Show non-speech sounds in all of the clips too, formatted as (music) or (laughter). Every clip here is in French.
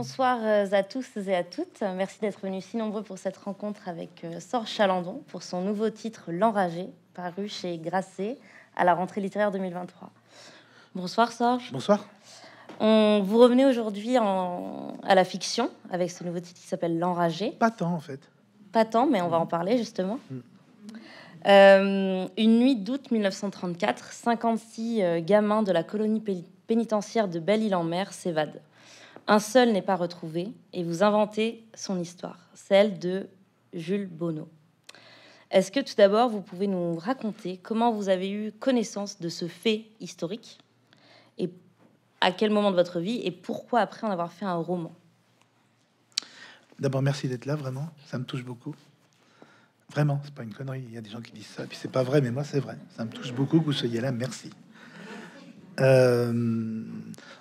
Bonsoir euh, à tous et à toutes. Merci d'être venus si nombreux pour cette rencontre avec euh, Sorge Chalandon pour son nouveau titre L'Enragé, paru chez Grasset à la rentrée littéraire 2023. Bonsoir Sorge. Bonsoir. On vous revenez aujourd'hui à la fiction avec ce nouveau titre qui s'appelle L'Enragé. Pas tant en fait. Pas tant, mais on va en parler justement. Mm. Euh, une nuit d'août 1934, 56 gamins de la colonie pénitentiaire de Belle-Île-en-Mer s'évadent. Un seul n'est pas retrouvé et vous inventez son histoire, celle de Jules Bonneau. Est-ce que tout d'abord, vous pouvez nous raconter comment vous avez eu connaissance de ce fait historique et à quel moment de votre vie et pourquoi après en avoir fait un roman D'abord, merci d'être là, vraiment, ça me touche beaucoup. Vraiment, c'est pas une connerie, il y a des gens qui disent ça, puis c'est pas vrai, mais moi c'est vrai. Ça me touche beaucoup que vous soyez là, merci. Euh,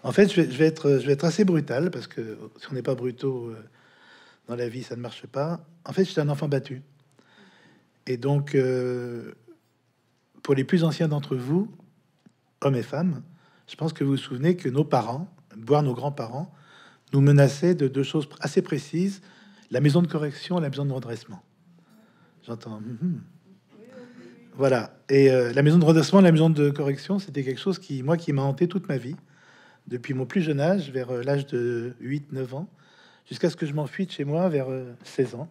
en fait, je vais, être, assez brutal parce que si on n'est pas brutaux euh, dans la vie, ça ne marche pas. En fait, j'étais un enfant battu. Et donc, euh, pour les plus anciens d'entre vous, hommes et femmes, je pense que vous vous souvenez que nos parents, voire nos grands-parents, nous menaçaient de deux choses assez précises la maison de correction et la maison de redressement. J'entends. Hum, hum. Voilà. Et euh, la maison de redressement, la maison de correction, c'était quelque chose qui, moi, qui m'a hanté toute ma vie, depuis mon plus jeune âge, vers euh, l'âge de 8-9 ans, jusqu'à ce que je m'enfuis de chez moi vers 16 euh, ans.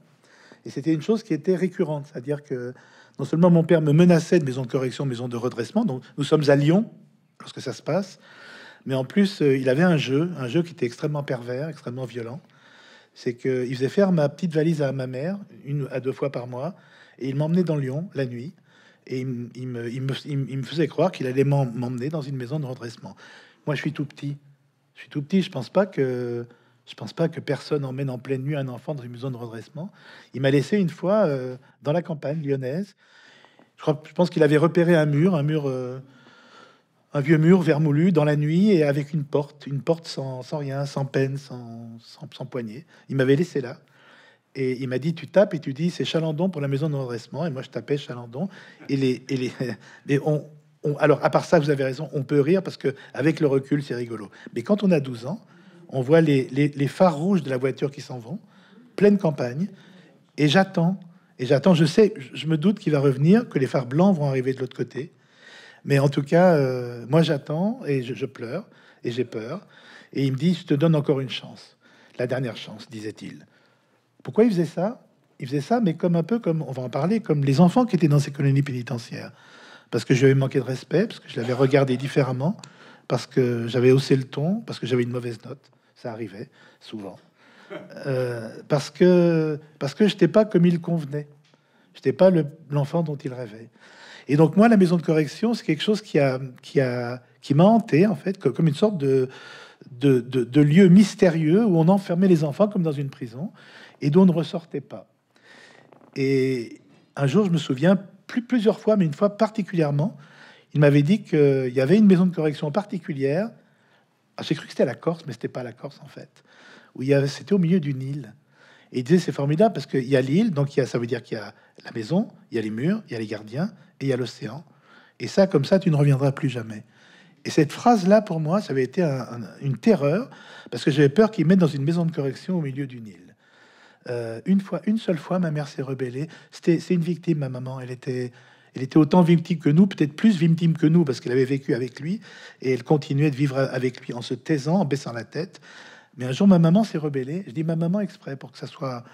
Et c'était une chose qui était récurrente, c'est-à-dire que non seulement mon père me menaçait de maison de correction, maison de redressement, donc nous sommes à Lyon lorsque ça se passe, mais en plus, il avait un jeu, un jeu qui était extrêmement pervers, extrêmement violent. C'est qu'il faisait faire ma petite valise à ma mère, une à deux fois par mois, et il m'emmenait dans Lyon la nuit et il, me, faisait croire qu'il allait m'emmener dans une maison de redressement. Moi, je suis tout petit. Je suis tout petit, je pense pas que je pense pas que personne emmène en pleine nuit un enfant dans une maison de redressement. Il m'a laissé une fois euh, dans la campagne lyonnaise. Je, crois, je pense qu'il avait repéré un mur, un mur, euh, un vieux mur vermoulu dans la nuit et avec une porte, une porte sans, rien, sans peine, sans, sans, sans poignée. Il m'avait laissé là. Et il m'a dit, tu tapes et tu dis, c'est Chalandon pour la maison de Et moi, je tapais Chalandon. Et les, et les, (laughs) mais on, alors, à part ça, vous avez raison, on peut rire parce que avec le recul, c'est rigolo. Mais quand on a 12 ans, on voit les, les, les phares rouges de la voiture qui s'en vont, pleine campagne. Et j'attends, et j'attends, je sais, je me doute qu'il va revenir, que les phares blancs vont arriver de l'autre côté. Mais en tout cas, euh, moi, j'attends et je pleure et j'ai peur. Et il me dit, je te donne encore une chance. La dernière chance, disait-il. Pourquoi ils faisaient ça Il faisait ça, mais comme un peu comme, on va en parler, comme les enfants qui étaient dans ces colonies pénitentiaires. Parce que j'avais manqué de respect, parce que je l'avais regardé différemment, parce que j'avais haussé le ton, parce que j'avais une mauvaise note. Ça arrivait souvent. Euh, parce que parce que j'étais pas comme il convenait. J'étais pas l'enfant dont il rêvait. Et donc moi, la maison de correction, c'est quelque chose qui a qui a qui m'a hanté en fait, comme une sorte de de, de de, lieu mystérieux où on enfermait les enfants comme dans une prison et dont ne ressortait pas. Et un jour, je me souviens, plus, plusieurs fois, mais une fois particulièrement, il m'avait dit qu'il y avait une maison de correction particulière. Ah, j'ai cru que c'était la Corse, mais c'était pas la Corse en fait. Où il y avait, c'était au milieu d'une île. Et il disait c'est formidable parce qu'il y a l'île, donc il y ça veut dire qu'il y a la maison, il y a les murs, il y a les gardiens et il y a l'océan. Et ça, comme ça, tu ne reviendras plus jamais. Et cette phrase-là, pour moi, ça avait été une terreur parce que j'avais peur qu'ils mettent dans une maison de correction au milieu d'une île. Euh, une fois, une seule fois, ma mère s'est rebellée. C'était, c'est une victime, ma maman. Elle était, elle était autant victime que nous, peut-être plus victime que nous, parce qu'elle avait vécu avec lui et elle continuait de vivre avec lui en se taisant, en baissant la tête. Mais un jour, ma maman s'est rebellée. Je dis ma maman exprès pour que ça soit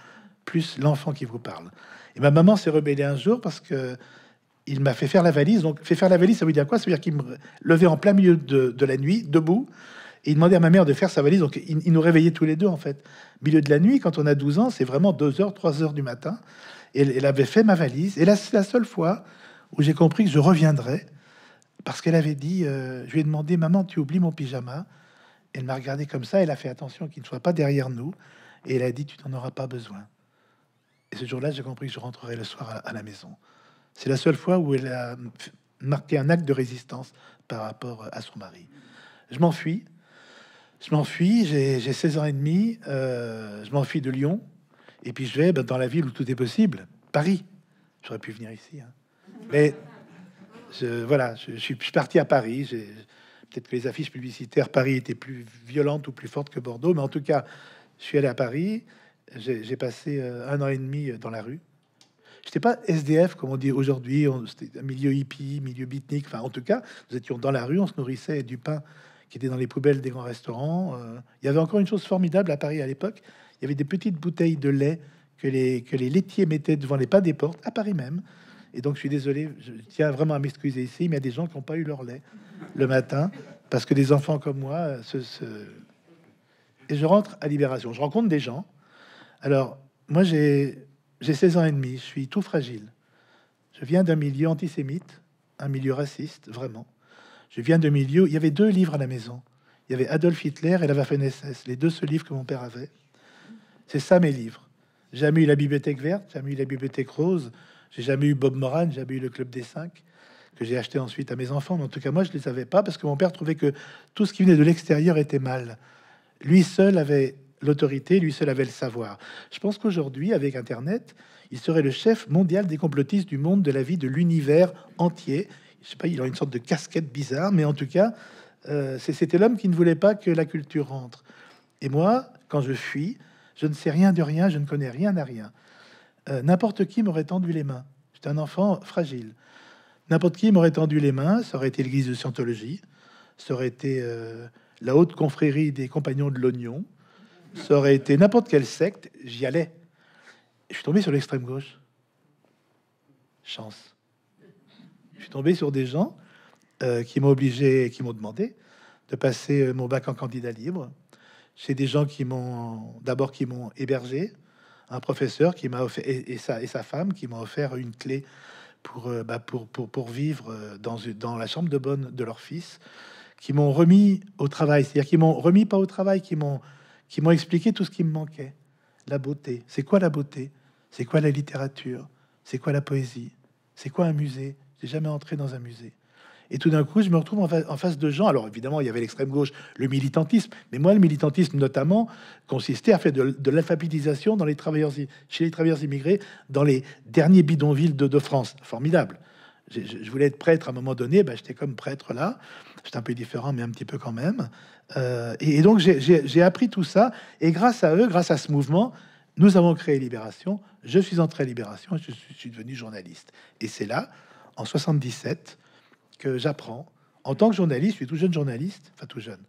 plus l'enfant qui vous parle. Et ma maman s'est rebellée un jour parce qu'il m'a fait faire la valise. Donc, fait faire la valise, ça veut dire quoi Ça veut dire qu'il me levait en plein milieu de la nuit, debout, il demandait à ma mère de faire sa valise. Donc, il, nous réveillait tous les deux, en fait. Milieu de la nuit, quand on a 12 ans, c'est vraiment 2h, 3h du matin. Et elle, avait fait ma valise. Et là, c'est la seule fois où j'ai compris que je reviendrais. Parce qu'elle avait dit, euh, je lui ai demandé, maman, tu oublies mon pyjama. Elle m'a regardé comme ça, elle a fait attention qu'il ne soit pas derrière nous. Et elle a dit, tu n'en auras pas besoin. Et ce jour-là, j'ai compris que je rentrerai le soir à la maison. C'est la seule fois où elle a marqué un acte de résistance par rapport à son mari. Je m'enfuis, je m'enfuis, j'ai 16 ans et demi, euh, je m'enfuis de Lyon, et puis je vais ben, dans la ville où tout est possible, Paris. J'aurais pu venir ici. Hein. Mais je, voilà, je, suis, parti à Paris. Peut-être que les affiches publicitaires Paris étaient plus violentes ou plus fortes que Bordeaux, mais en tout cas, je suis allé à Paris. J'ai passé euh, un an et demi euh, dans la rue. J'étais pas SDF comme on dit aujourd'hui. C'était un milieu hippie, milieu beatnik. Enfin, en tout cas, nous étions dans la rue, on se nourrissait du pain qui étaient dans les poubelles des grands restaurants. Euh, il y avait encore une chose formidable à Paris à l'époque. Il y avait des petites bouteilles de lait que les, que les laitiers mettaient devant les pas des portes, à Paris même. Et donc, je suis désolé, je tiens vraiment à m'excuser ici, mais il y a des gens qui n'ont pas eu leur lait le matin, parce que des enfants comme moi euh, se... Et je rentre à Libération. Je rencontre des gens. Alors, moi, j'ai 16 ans et demi, je suis tout fragile. Je viens d'un milieu antisémite, un milieu raciste, vraiment. Je viens de milieu. Il y avait deux livres à la maison. Il y avait Adolf Hitler et la Waffen-SS, les deux seuls livres que mon père avait. C'est ça mes livres. J'ai jamais eu la bibliothèque verte, j'ai jamais eu la bibliothèque rose, j'ai jamais eu Bob Moran, j'ai jamais eu le club des cinq que j'ai acheté ensuite à mes enfants. en tout cas, moi, je les avais pas parce que mon père trouvait que tout ce qui venait de l'extérieur était mal. Lui seul avait l'autorité, lui seul avait le savoir. Je pense qu'aujourd'hui, avec Internet, il serait le chef mondial des complotistes du monde, de la vie, de l'univers entier, je sais pas, il a une sorte de casquette bizarre, mais en tout cas, euh, c'était l'homme qui ne voulait pas que la culture rentre. Et moi, quand je fuis, je ne sais rien de rien, je ne connais rien à rien. Euh, n'importe qui m'aurait tendu les mains. J'étais un enfant fragile. N'importe qui m'aurait tendu les mains, ça aurait été l'église de Scientologie, ça aurait été euh, la haute confrérie des compagnons de l'oignon, ça aurait été n'importe quelle secte, j'y allais. Je suis tombé sur l'extrême gauche. Chance je suis tombé sur des gens euh, qui m'ont obligé, qui m'ont demandé de passer euh, mon bac en candidat libre J'ai des gens qui m'ont d'abord qui m'ont hébergé, un professeur qui m'a offert et, sa, et sa femme qui m'a offert une clé pour, euh, bah, pour, pour, pour, vivre dans, dans la chambre de bonne de leur fils, qui m'ont remis au travail, c'est-à-dire qui m'ont remis pas au travail, qui m'ont qui m'ont expliqué tout ce qui me manquait. La beauté, c'est quoi la beauté C'est quoi la littérature C'est quoi la poésie C'est quoi un musée jamais entré dans un musée. Et tout d'un coup, je me retrouve en, face, de gens. Alors évidemment, il y avait l'extrême gauche, le militantisme. Mais moi, le militantisme, notamment, consistait à faire de, l'alphabétisation dans les travailleurs, chez les travailleurs immigrés dans les derniers bidonvilles de, de France. Formidable. Je, voulais être prêtre à un moment donné. Ben, J'étais comme prêtre là. c'est un peu différent, mais un petit peu quand même. Euh, et, donc, j'ai appris tout ça. Et grâce à eux, grâce à ce mouvement, nous avons créé Libération. Je suis entré à Libération. je suis, je suis devenu journaliste. Et c'est là en 77 que j'apprends, en tant que journaliste, je suis tout jeune journaliste, enfin tout jeune,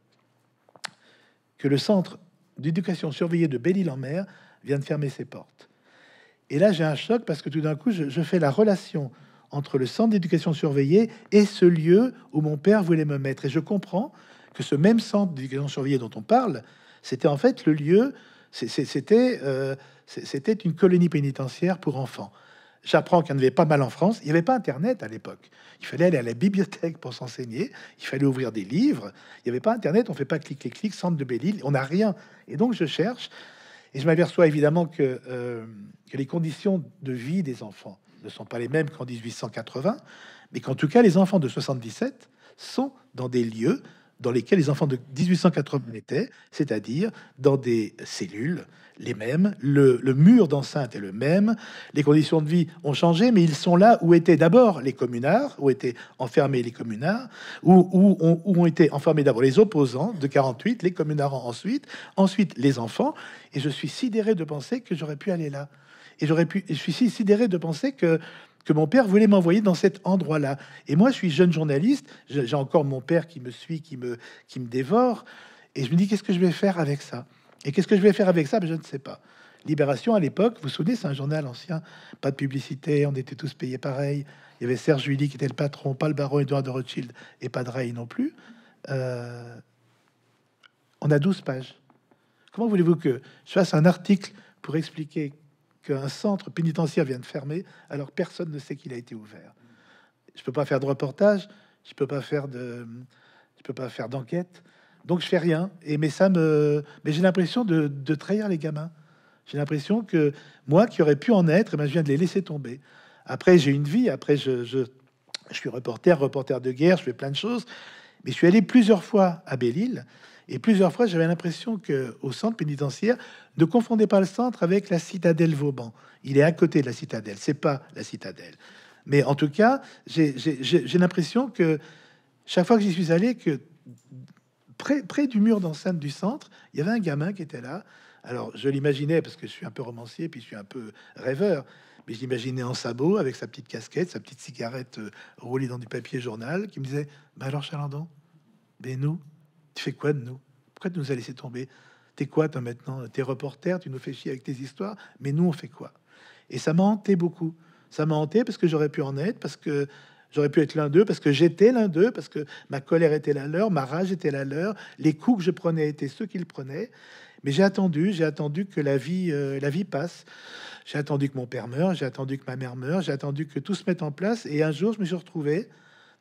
que le centre d'éducation surveillée de Belle-Île-en-Mer vient de fermer ses portes. Et là, j'ai un choc parce que tout d'un coup, je, fais la relation entre le centre d'éducation surveillée et ce lieu où mon père voulait me mettre. Et je comprends que ce même centre d'éducation surveillée dont on parle, c'était en fait le lieu, c'était euh, c'était une colonie pénitentiaire pour enfants j'apprends qu'il y en avait pas mal en France. Il n'y avait pas Internet à l'époque. Il fallait aller à la bibliothèque pour s'enseigner. Il fallait ouvrir des livres. Il n'y avait pas Internet. On fait pas clic et clic, centre de belle On n'a rien. Et donc, je cherche. Et je m'aperçois évidemment que, euh, que les conditions de vie des enfants ne sont pas les mêmes qu'en 1880, mais qu'en tout cas, les enfants de 77 sont dans des lieux dans lesquels les enfants de 1880 étaient, c'est-à-dire dans des cellules les mêmes, le, mur d'enceinte est le même, les conditions de vie ont changé, mais ils sont là où étaient d'abord les communards, où étaient enfermés les communards, où, ont été enfermés d'abord les opposants de 48, les communards ensuite, ensuite les enfants, et je suis sidéré de penser que j'aurais pu aller là. Et j'aurais pu, je suis sidéré de penser que que mon père voulait m'envoyer dans cet endroit-là. Et moi, je suis jeune journaliste, j'ai encore mon père qui me suit, qui me, qui me dévore, et je me dis, qu'est-ce que je vais faire avec ça Et qu'est-ce que je vais faire avec ça ben, Je ne sais pas. Libération, à l'époque, vous vous souvenez, c'est un journal ancien, pas de publicité, on était tous payés pareil. Il y avait Serge Julie qui était le patron, pas le baron Édouard de Rothschild et pas de Ray non plus. Euh, on a 12 pages. Comment voulez-vous que je fasse un article pour expliquer qu'un centre pénitentiaire vient de fermer alors personne ne sait qu'il a été ouvert. Je peux pas faire de reportage, je peux pas faire de, je peux pas faire d'enquête, donc je fais rien. Et mais ça me, mais j'ai l'impression de, trahir les gamins. J'ai l'impression que moi qui aurais pu en être, eh ben, je viens de les laisser tomber. Après j'ai une vie, après je, je, je suis reporter, reporter de guerre, je fais plein de choses. Mais je suis allé plusieurs fois à Belle-Île et plusieurs fois, j'avais l'impression que au centre pénitentiaire, ne confondez pas le centre avec la citadelle Vauban. Il est à côté de la citadelle, c'est pas la citadelle. Mais en tout cas, j'ai l'impression que chaque fois que j'y suis allé, que près, du mur d'enceinte du centre, il y avait un gamin qui était là. Alors, je l'imaginais parce que je suis un peu romancier, puis je suis un peu rêveur. Mais je l'imaginais en sabot, avec sa petite casquette, sa petite cigarette euh, roulée dans du papier journal, qui me disait bah alors, Chalandon, ben nous, tu fais quoi de nous Pourquoi tu nous as laissé tomber T'es quoi, toi, maintenant T'es reporter, tu nous fais chier avec tes histoires, mais nous, on fait quoi Et ça m'a hanté beaucoup. Ça m'a hanté parce que j'aurais pu en être, parce que j'aurais pu être l'un d'eux, parce que j'étais l'un d'eux, parce que ma colère était la leur, ma rage était la leur, les coups que je prenais étaient ceux qu'ils prenaient. Mais j'ai attendu, j'ai attendu que la vie, euh, la vie passe. J'ai attendu que mon père meure, j'ai attendu que ma mère meure, j'ai attendu que tout se mette en place. Et un jour, je me suis retrouvé,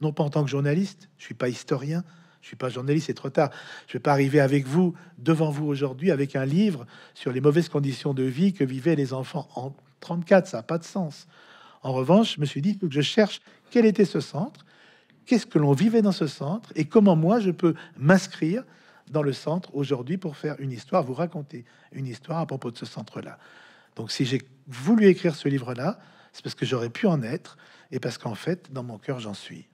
non pas en tant que journaliste, je suis pas historien, je ne suis pas journaliste, c'est trop tard. Je ne vais pas arriver avec vous, devant vous aujourd'hui, avec un livre sur les mauvaises conditions de vie que vivaient les enfants en 34. Ça n'a pas de sens. En revanche, je me suis dit que je cherche quel était ce centre, qu'est-ce que l'on vivait dans ce centre et comment moi je peux m'inscrire dans le centre aujourd'hui pour faire une histoire, vous raconter une histoire à propos de ce centre-là. Donc si j'ai voulu écrire ce livre-là, c'est parce que j'aurais pu en être et parce qu'en fait, dans mon cœur, j'en suis.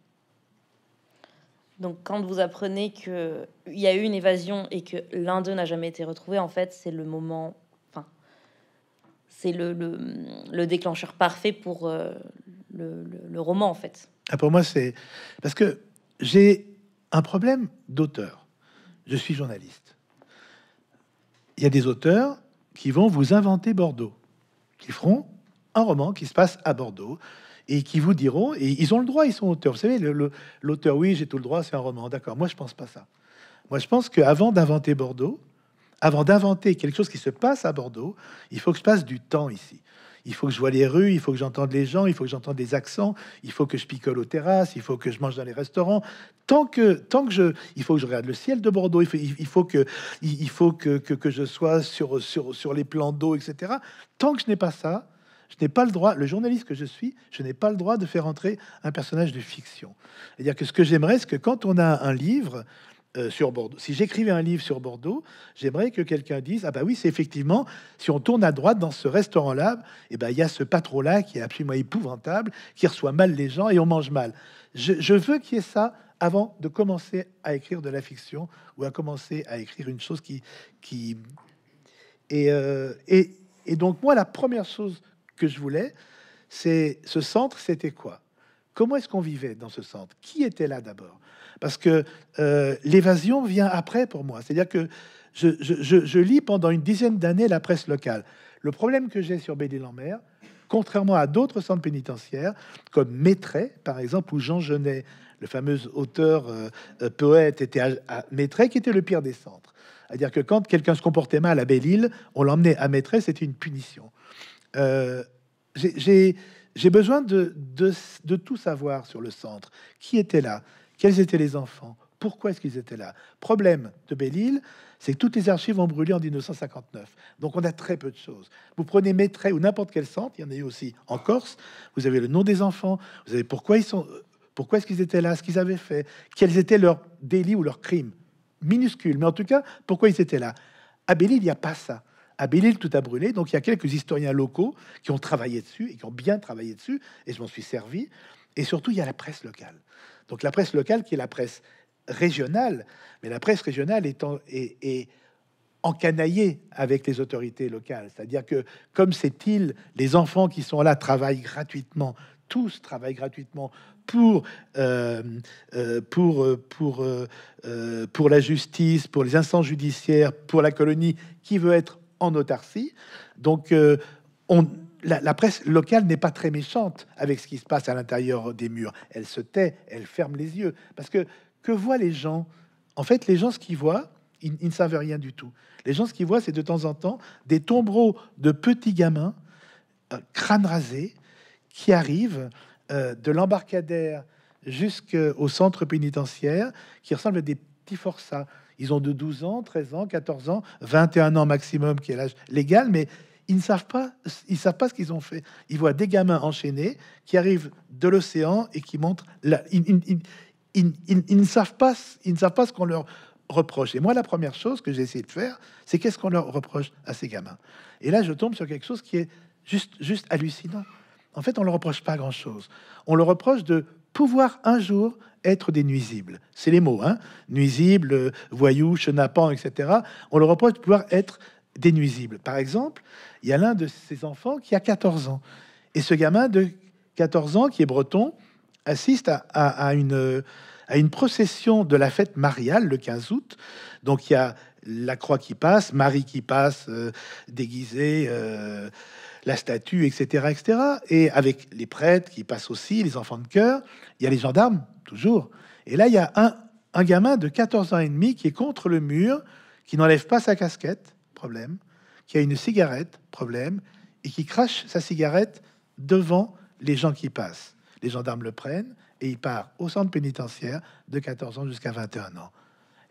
Donc, quand vous apprenez qu'il y a eu une évasion et que l'un d'eux n'a jamais été retrouvé, en fait, c'est le moment, enfin, c'est le, déclencheur parfait pour euh, le, roman, en fait. Ah, pour moi, c'est parce que j'ai un problème d'auteur. Je suis journaliste. Il y a des auteurs qui vont vous inventer Bordeaux, qui feront un roman qui se passe à Bordeaux, et qui vous diront, et ils ont le droit, ils sont auteurs. Vous savez, l'auteur, oui, j'ai tout le droit, c'est un roman, d'accord. Moi, je pense pas ça. Moi, je pense qu'avant d'inventer Bordeaux, avant d'inventer quelque chose qui se passe à Bordeaux, il faut que je passe du temps ici. Il faut que je vois les rues, il faut que j'entende les gens, il faut que j'entende les accents, il faut que je picole aux terrasses, il faut que je mange dans les restaurants. Tant que, tant que je, il faut que je regarde le ciel de Bordeaux, il faut, il faut que, il faut que, que, que je sois sur, sur, sur les plans d'eau, etc. Tant que je n'ai pas ça, je n'ai pas le droit, le journaliste que je suis, je n'ai pas le droit de faire entrer un personnage de fiction. C'est-à-dire que ce que j'aimerais, c'est que quand on a un livre, euh, sur Bordeaux. Si j'écrivais un livre sur Bordeaux, j'aimerais que quelqu'un dise Ah, bah oui, c'est effectivement, si on tourne à droite dans ce restaurant-là, et eh ben, bah, il y a ce patron-là qui est absolument épouvantable, qui reçoit mal les gens et on mange mal. Je, veux qu'il y ait ça avant de commencer à écrire de la fiction ou à commencer à écrire une chose qui. qui... et, euh, et donc, moi, la première chose que je voulais, c'est ce centre, c'était quoi Comment est-ce qu'on vivait dans ce centre Qui était là d'abord Parce que euh, l'évasion vient après pour moi. C'est-à-dire que je, lis pendant une dizaine d'années la presse locale. Le problème que j'ai sur belle en mer contrairement à d'autres centres pénitentiaires, comme Maitrey, par exemple, où Jean Genet, le fameux auteur euh, euh, poète, était à, à qui était le pire des centres. à dire que quand quelqu'un se comportait mal à Belle-Île, on l'emmenait à Maitrey, c'était une punition. Euh, j'ai besoin de, tout savoir sur le centre. Qui était là Quels étaient les enfants Pourquoi est-ce qu'ils étaient là Problème de Belle-Île, c'est que toutes les archives ont brûlé en 1959. Donc on a très peu de choses. Vous prenez Maitray ou n'importe quel centre, il y en a eu aussi en Corse, vous avez le nom des enfants, vous avez pourquoi ils sont... Pourquoi est-ce qu'ils étaient là Ce qu'ils avaient fait Quels étaient leurs délits ou leurs crimes Minuscules, mais en tout cas, pourquoi ils étaient là À Belle-Île, il n'y a pas ça à belle tout a brûlé. Donc il y a quelques historiens locaux qui ont travaillé dessus et qui ont bien travaillé dessus, et je m'en suis servi. Et surtout, il y a la presse locale. Donc la presse locale qui est la presse régionale, mais la presse régionale est, en, encanaillée avec les autorités locales. C'est-à-dire que comme cest île, les enfants qui sont là travaillent gratuitement, tous travaillent gratuitement pour, euh, euh, pour, euh, pour, pour la justice, pour les instances judiciaires, pour la colonie qui veut être en autarcie. Donc, euh, on, la, presse locale n'est pas très méchante avec ce qui se passe à l'intérieur des murs. Elle se tait, elle ferme les yeux. Parce que que voient les gens En fait, les gens, ce qu'ils voient, ils, ne savent rien du tout. Les gens, ce qu'ils voient, c'est de temps en temps des tombereaux de petits gamins, euh, crâne rasé, qui arrivent euh, de l'embarcadère jusqu'au centre pénitentiaire, qui ressemblent à des petits forçats. Ils ont de 12 ans, 13 ans, 14 ans, 21 ans maximum, qui est l'âge légal, mais ils ne savent pas, ils savent pas ce qu'ils ont fait. Ils voient des gamins enchaînés qui arrivent de l'océan et qui montrent. La, ils, ne savent pas, ils ne savent pas ce qu'on leur reproche. Et moi, la première chose que j'ai essayé de faire, c'est qu'est-ce qu'on leur reproche à ces gamins. Et là, je tombe sur quelque chose qui est juste, juste hallucinant. En fait, on ne leur reproche pas grand-chose. On leur reproche de pouvoir un jour être des nuisibles. C'est les mots, hein Nuisibles, voyou, chenapans, etc. On le reproche de pouvoir être des Par exemple, il y a l'un de ses enfants qui a 14 ans. Et ce gamin de 14 ans, qui est breton, assiste à, une, procession de la fête mariale le 15 août. Donc il y a la croix qui passe, Marie qui passe, euh, déguisée. Euh, la statue, etc., etc. Et avec les prêtres qui passent aussi, les enfants de chœur, il y a les gendarmes, toujours. Et là, il y a un, un gamin de 14 ans et demi qui est contre le mur, qui n'enlève pas sa casquette, problème, qui a une cigarette, problème, et qui crache sa cigarette devant les gens qui passent. Les gendarmes le prennent et il part au centre pénitentiaire de 14 ans jusqu'à 21 ans.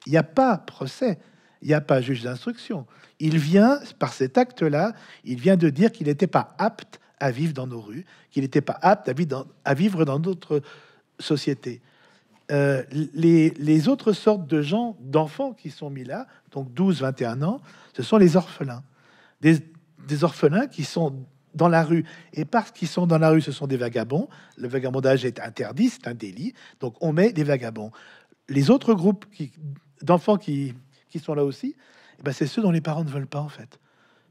Il n'y a pas procès. Il n'y a pas juge d'instruction. Il vient, par cet acte-là, il vient de dire qu'il n'était pas apte à vivre dans nos rues, qu'il n'était pas apte à vivre dans, à vivre dans notre société. Euh, les, autres sortes de gens, d'enfants qui sont mis là, donc 12, 21 ans, ce sont les orphelins. Des, des orphelins qui sont dans la rue. Et parce qu'ils sont dans la rue, ce sont des vagabonds. Le vagabondage est interdit, c'est un délit. Donc on met des vagabonds. Les autres groupes d'enfants qui, qui sont là aussi, eh ben, c'est ceux dont les parents ne veulent pas en fait.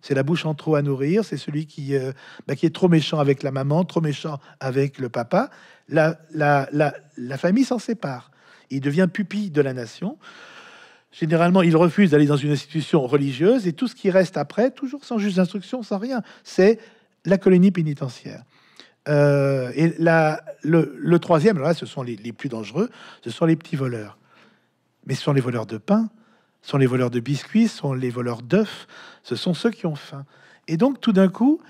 C'est la bouche en trop à nourrir, c'est celui qui, euh, bah, qui est trop méchant avec la maman, trop méchant avec le papa. La, la, la, la famille s'en sépare. Il devient pupille de la nation. Généralement, il refuse d'aller dans une institution religieuse et tout ce qui reste après, toujours sans juste instruction, sans rien, c'est la colonie pénitentiaire. Euh, et la, le, troisième, là, ce sont les, les plus dangereux, ce sont les petits voleurs. Mais ce sont les voleurs de pain, ce sont les voleurs de biscuits, ce sont les voleurs d'œufs, ce sont ceux qui ont faim. Et donc, tout d'un coup,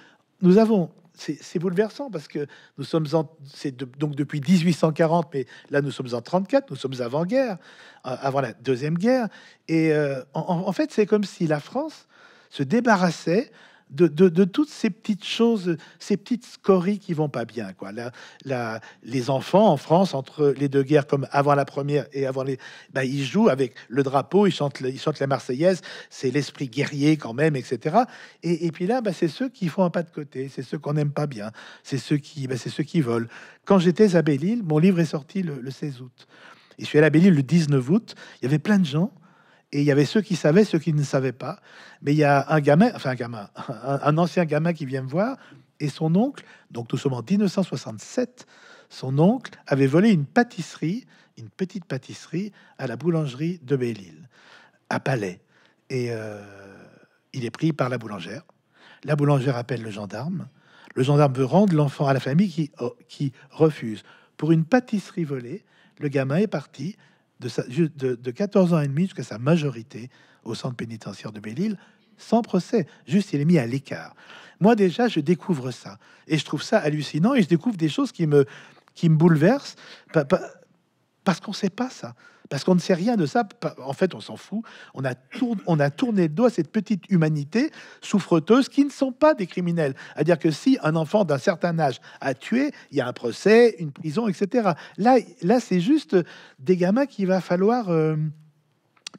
nous avons c'est bouleversant parce que nous sommes en, c'est donc depuis 1840, mais là nous sommes en 34, nous sommes avant guerre, euh, avant la deuxième guerre, et euh, en, fait c'est comme si la France se débarrassait de, toutes ces petites choses, ces petites scories qui vont pas bien. Quoi. les enfants en France, entre les deux guerres, comme avant la première et avant les. Bah, ils jouent avec le drapeau, ils chantent, ils chantent la Marseillaise, c'est l'esprit guerrier quand même, etc. Et, puis là, bah, c'est ceux qui font un pas de côté, c'est ceux qu'on n'aime pas bien, c'est ceux, qui, bah, c'est ceux qui volent. Quand j'étais à Belle-Île, mon livre est sorti le, 16 août. Et je suis à Belle-Île le 19 août, il y avait plein de gens et il y avait ceux qui savaient, ceux qui ne savaient pas. Mais il y a un gamin, enfin un gamin, un, ancien gamin qui vient me voir, et son oncle, donc tout sommes en 1967, son oncle avait volé une pâtisserie, une petite pâtisserie, à la boulangerie de Belle-Île, à Palais. Et euh, il est pris par la boulangère. La boulangère appelle le gendarme. Le gendarme veut rendre l'enfant à la famille qui, oh, qui refuse. Pour une pâtisserie volée, le gamin est parti, de, 14 ans et demi jusqu'à sa majorité au centre pénitentiaire de Belle-Île, sans procès. Juste, il est mis à l'écart. Moi, déjà, je découvre ça. Et je trouve ça hallucinant. Et je découvre des choses qui me, qui me bouleversent. Parce qu'on ne sait pas ça. Parce qu'on ne sait rien de ça. En fait, on s'en fout. On a, tourné, on a tourné le dos à cette petite humanité souffreteuse qui ne sont pas des criminels. C'est-à-dire que si un enfant d'un certain âge a tué, il y a un procès, une prison, etc. Là, là c'est juste des gamins qu'il va falloir euh,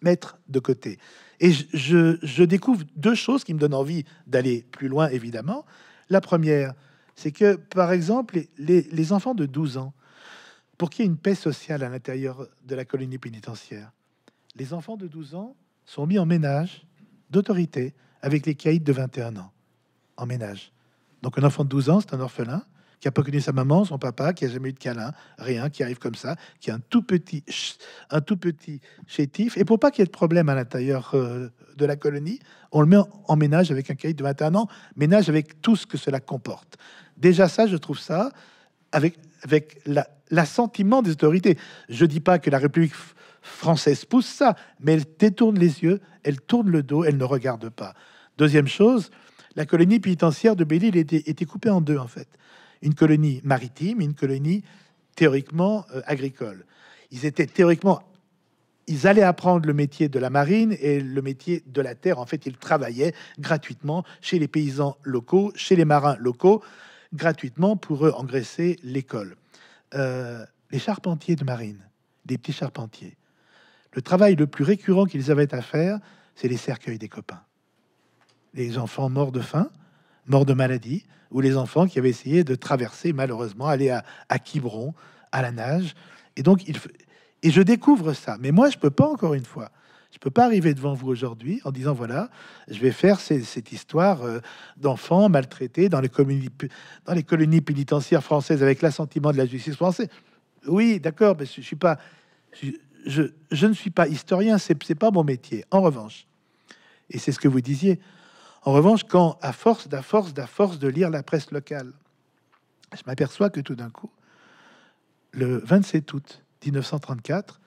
mettre de côté. Et je, découvre deux choses qui me donnent envie d'aller plus loin, évidemment. La première, c'est que, par exemple, les, les, enfants de 12 ans, pour qu'il y ait une paix sociale à l'intérieur de la colonie pénitentiaire, les enfants de 12 ans sont mis en ménage d'autorité avec les caïds de 21 ans. En ménage. Donc un enfant de 12 ans, c'est un orphelin qui n'a pas connu sa maman, son papa, qui n'a jamais eu de câlin, rien, qui arrive comme ça, qui a un tout petit, un tout petit chétif. Et pour pas qu'il y ait de problème à l'intérieur euh, de la colonie, on le met en ménage avec un caïd de 21 ans, ménage avec tout ce que cela comporte. Déjà ça, je trouve ça, avec avec l'assentiment des autorités. Je ne dis pas que la République française pousse ça, mais elle détourne les yeux, elle tourne le dos, elle ne regarde pas. Deuxième chose, la colonie pénitentiaire de belle était, coupée en deux, en fait. Une colonie maritime, une colonie théoriquement euh, agricole. Ils étaient théoriquement... Ils allaient apprendre le métier de la marine et le métier de la terre. En fait, ils travaillaient gratuitement chez les paysans locaux, chez les marins locaux gratuitement pour eux engraisser l'école. Euh, les charpentiers de marine, des petits charpentiers, le travail le plus récurrent qu'ils avaient à faire, c'est les cercueils des copains. Les enfants morts de faim, morts de maladie, ou les enfants qui avaient essayé de traverser, malheureusement, aller à, à Quiberon, à la nage. Et donc, et je découvre ça. Mais moi, je ne peux pas, encore une fois. Je ne peux pas arriver devant vous aujourd'hui en disant voilà, je vais faire cette histoire euh, d'enfants maltraités dans les, colonies, dans les colonies pénitentiaires françaises avec l'assentiment de la justice française. Oui, d'accord, mais je, suis pas, je, je, ne suis pas historien, c'est n'est pas mon métier. En revanche, et c'est ce que vous disiez, en revanche, quand à force, d'à force, d'à force de lire la presse locale, je m'aperçois que tout d'un coup, le 27 août 1934,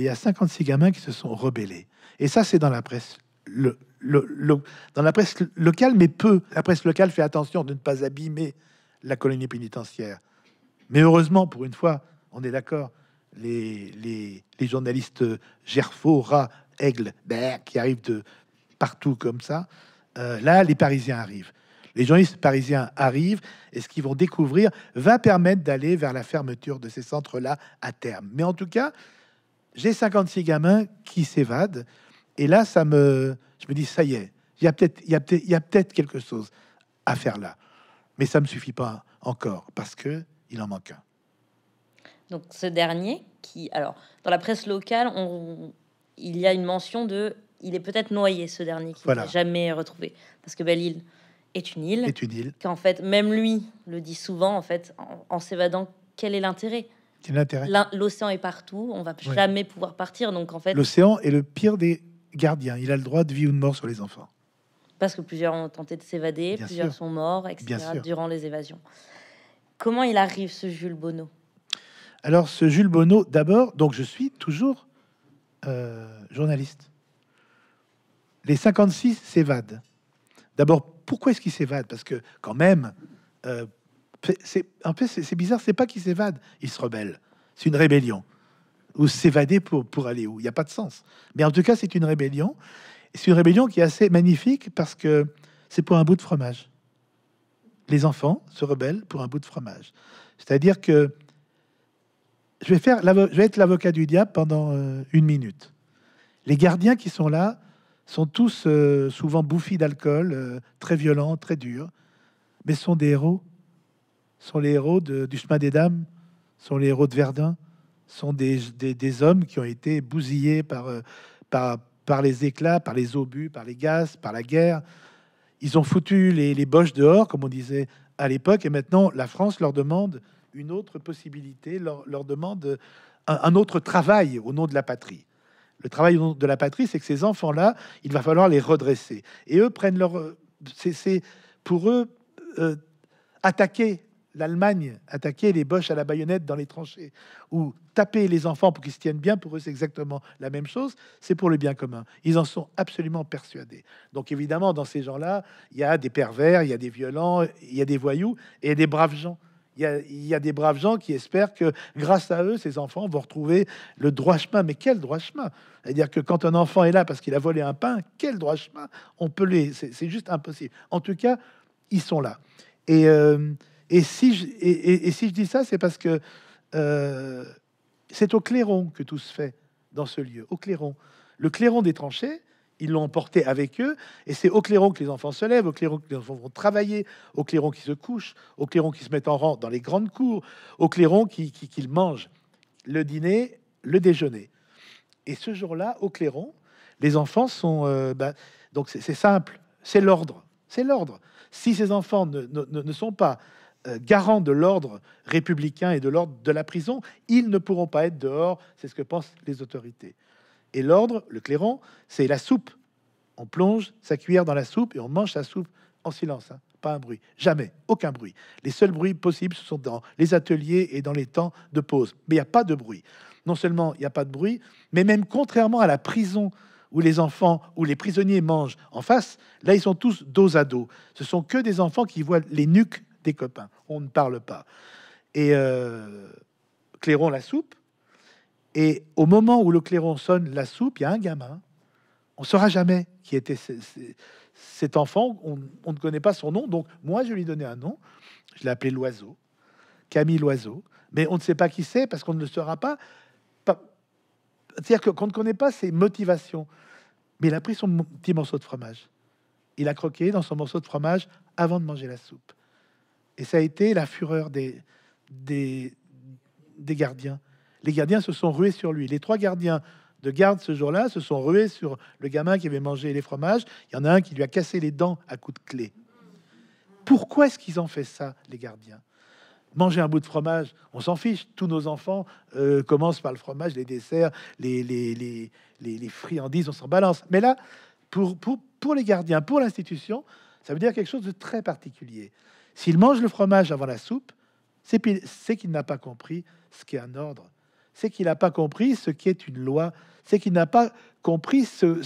il y a 56 gamins qui se sont rebellés. Et ça, c'est dans la presse. Le, le, dans la presse locale, mais peu. La presse locale fait attention de ne pas abîmer la colonie pénitentiaire. Mais heureusement, pour une fois, on est d'accord, les, les, journalistes Gerfaux, Rat, Aigle, qui arrivent de partout comme ça, euh, là, les Parisiens arrivent. Les journalistes parisiens arrivent et ce qu'ils vont découvrir va permettre d'aller vers la fermeture de ces centres-là à terme. Mais en tout cas, j'ai 56 gamins qui s'évadent. Et là, ça me, je me dis, ça y est, il y a peut-être peut quelque chose à faire là. Mais ça ne me suffit pas encore, parce que il en manque un. Donc ce dernier, qui, alors, dans la presse locale, il y a une mention de, il est peut-être noyé, ce dernier, qui n'a jamais retrouvé. Parce que Belle-Île est une île. Est une île. Qu'en fait, même lui le dit souvent, en fait, en s'évadant, quel est l'intérêt L'océan est partout, on va jamais pouvoir partir. Donc en fait, l'océan est le pire des gardiens. Il a le droit de vie ou de mort sur les enfants. Parce que plusieurs ont tenté de s'évader, plusieurs sont morts, etc. Durant les évasions. Comment il arrive ce Jules Bonneau Alors ce Jules Bonneau, d'abord, donc je suis toujours euh, journaliste. Les 56 s'évadent. D'abord, pourquoi est-ce qu'ils s'évadent Parce que quand même, euh, c'est un peu c'est bizarre, c'est pas qu'ils s'évadent, ils se rebellent. C'est une rébellion. Ou s'évader pour, aller où Il n'y a pas de sens. Mais en tout cas, c'est une rébellion. C'est une rébellion qui est assez magnifique parce que c'est pour un bout de fromage. Les enfants se rebellent pour un bout de fromage. C'est-à-dire que je vais, faire je vais être l'avocat du diable pendant euh, une minute. Les gardiens qui sont là sont tous euh, souvent bouffis d'alcool, euh, très violents, très durs, mais sont des héros sont les héros du chemin des dames, sont les héros de Verdun, sont des, hommes qui ont été bousillés euh, par, les éclats, par les obus, par les gaz, par la guerre. Ils ont foutu les, boches dehors, comme on disait à l'époque, et maintenant la France leur demande une autre possibilité, leur, demande un, autre travail au nom de la patrie. Le travail au nom de la patrie, c'est que ces enfants-là, il va falloir les redresser. Et eux prennent leur... Euh, c'est pour eux euh, attaquer l'Allemagne attaquer les Boches à la baïonnette dans les tranchées ou taper les enfants pour qu'ils se tiennent bien, pour eux c'est exactement la même chose, c'est pour le bien commun. Ils en sont absolument persuadés. Donc évidemment, dans ces gens-là, il y a des pervers, il y a des violents, il y a des voyous et des braves gens. Il y, a, des braves gens qui espèrent que grâce à eux, ces enfants vont retrouver le droit chemin. Mais quel droit chemin C'est-à-dire que quand un enfant est là parce qu'il a volé un pain, quel droit chemin On peut les... C'est juste impossible. En tout cas, ils sont là. Et euh, et si je, et, si je dis ça, c'est parce que euh, c'est au clairon que tout se fait dans ce lieu, au clairon. Le clairon des tranchées, ils l'ont emporté avec eux, et c'est au clairon que les enfants se lèvent, au clairon que les enfants vont travailler, au clairon qui se couche, au clairon qui se mettent en rang dans les grandes cours, au clairon qui, qui, mangent le dîner, le déjeuner. Et ce jour-là, au clairon, les enfants sont... Euh, ben, donc c'est simple, c'est l'ordre, c'est l'ordre. Si ces enfants ne, ne sont pas euh, garant de l'ordre républicain et de l'ordre de la prison, ils ne pourront pas être dehors, c'est ce que pensent les autorités. Et l'ordre, le clairon, c'est la soupe. On plonge sa cuillère dans la soupe et on mange sa soupe en silence, hein. pas un bruit, jamais, aucun bruit. Les seuls bruits possibles, sont dans les ateliers et dans les temps de pause. Mais il n'y a pas de bruit. Non seulement il n'y a pas de bruit, mais même contrairement à la prison où les enfants, ou les prisonniers mangent en face, là ils sont tous dos à dos. Ce sont que des enfants qui voient les nuques des copains. On ne parle pas. Et euh, clairon la soupe. Et au moment où le clairon sonne la soupe, il y a un gamin. On ne saura jamais qui était cet enfant. On, ne connaît pas son nom. Donc moi, je lui donnais un nom. Je l'ai appelé l'oiseau, Camille l'oiseau. Mais on ne sait pas qui c'est parce qu'on ne le saura pas. pas... C'est-à-dire qu'on ne connaît pas ses motivations. Mais il a pris son petit morceau de fromage. Il a croqué dans son morceau de fromage avant de manger la soupe. Et ça a été la fureur des, des, gardiens. Les gardiens se sont rués sur lui. Les trois gardiens de garde ce jour-là se sont rués sur le gamin qui avait mangé les fromages. Il y en a un qui lui a cassé les dents à coups de clé. Pourquoi est-ce qu'ils ont fait ça, les gardiens Manger un bout de fromage, on s'en fiche. Tous nos enfants euh, commencent par le fromage, les desserts, les, les, friandises, on s'en balance. Mais là, pour les gardiens, pour l'institution, ça veut dire quelque chose de très particulier. S'il mange le fromage avant la soupe, c'est qu'il n'a pas compris ce qu'est un ordre, c'est qu'il n'a pas compris ce qu'est une loi, c'est qu'il n'a pas compris ce,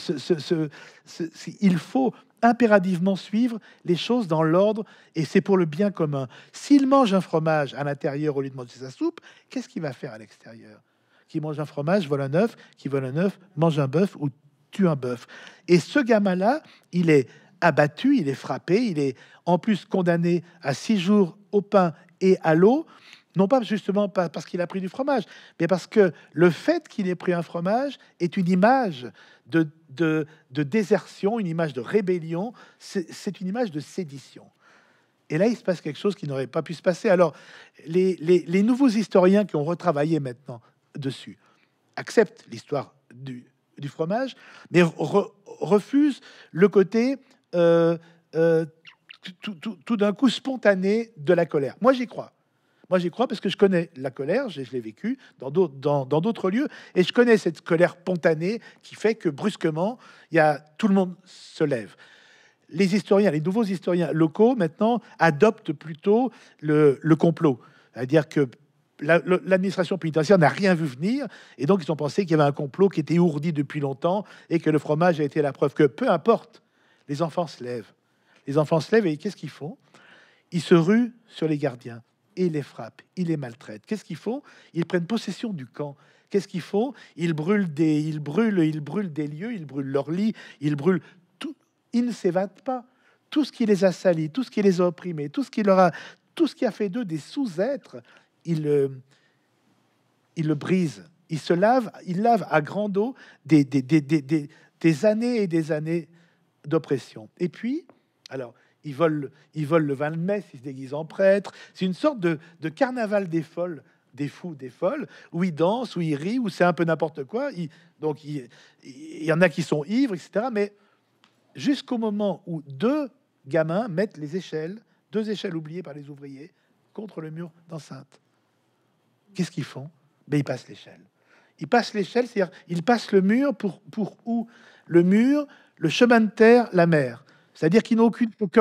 il faut impérativement suivre les choses dans l'ordre et c'est pour le bien commun. S'il mange un fromage à l'intérieur au lieu de manger sa soupe, qu'est-ce qu'il va faire à l'extérieur Qui mange un fromage vole un œuf, qui vole un œuf mange un bœuf ou tue un bœuf. Et ce gamin-là, il est abattu, il est frappé, il est en plus condamné à six jours au pain et à l'eau, non pas justement parce qu'il a pris du fromage, mais parce que le fait qu'il ait pris un fromage est une image de, de, désertion, une image de rébellion, c'est une image de sédition. Et là, il se passe quelque chose qui n'aurait pas pu se passer. Alors, les, les, nouveaux historiens qui ont retravaillé maintenant dessus acceptent l'histoire du, du, fromage, mais refusent le côté euh, euh, tout, d'un coup spontané de la colère. Moi, j'y crois. Moi, j'y crois parce que je connais la colère, je, l'ai vécue dans d'autres, lieux, et je connais cette colère spontanée qui fait que brusquement, il y a, tout le monde se lève. Les historiens, les nouveaux historiens locaux maintenant adoptent plutôt le, complot, c'est-à-dire que l'administration pénitentiaire n'a rien vu venir, et donc ils ont pensé qu'il y avait un complot qui était ourdi depuis longtemps et que le fromage a été la preuve que peu importe les enfants se lèvent. Les enfants se lèvent et qu'est-ce qu'ils font Ils se ruent sur les gardiens et les frappent, ils les maltraitent. Qu'est-ce qu'ils font Ils prennent possession du camp. Qu'est-ce qu'ils font Ils brûlent des, ils brûlent, ils brûlent des lieux, ils brûlent leurs lits, ils brûlent tout. Ils ne s'évadent pas. Tout ce qui les a salis, tout ce qui les a opprimés, tout ce qui leur a, tout ce qui a fait d'eux des sous-êtres, ils, ils le brisent. Ils se lavent, ils lavent à grande eau des années et des années d'oppression. Et puis, alors, ils volent, ils volent le vin de messe, ils se déguisent en prêtre. C'est une sorte de, de, carnaval des folles, des fous, des folles, où ils dansent, où ils rient, où c'est un peu n'importe quoi. donc, il, y en a qui sont ivres, etc. Mais jusqu'au moment où deux gamins mettent les échelles, deux échelles oubliées par les ouvriers, contre le mur d'enceinte. Qu'est-ce qu'ils font Mais ben, Ils passent l'échelle. Ils passent l'échelle, c'est-à-dire ils passent le mur pour, pour où le mur, le chemin de terre, la mer. C'est-à-dire qu'ils n'ont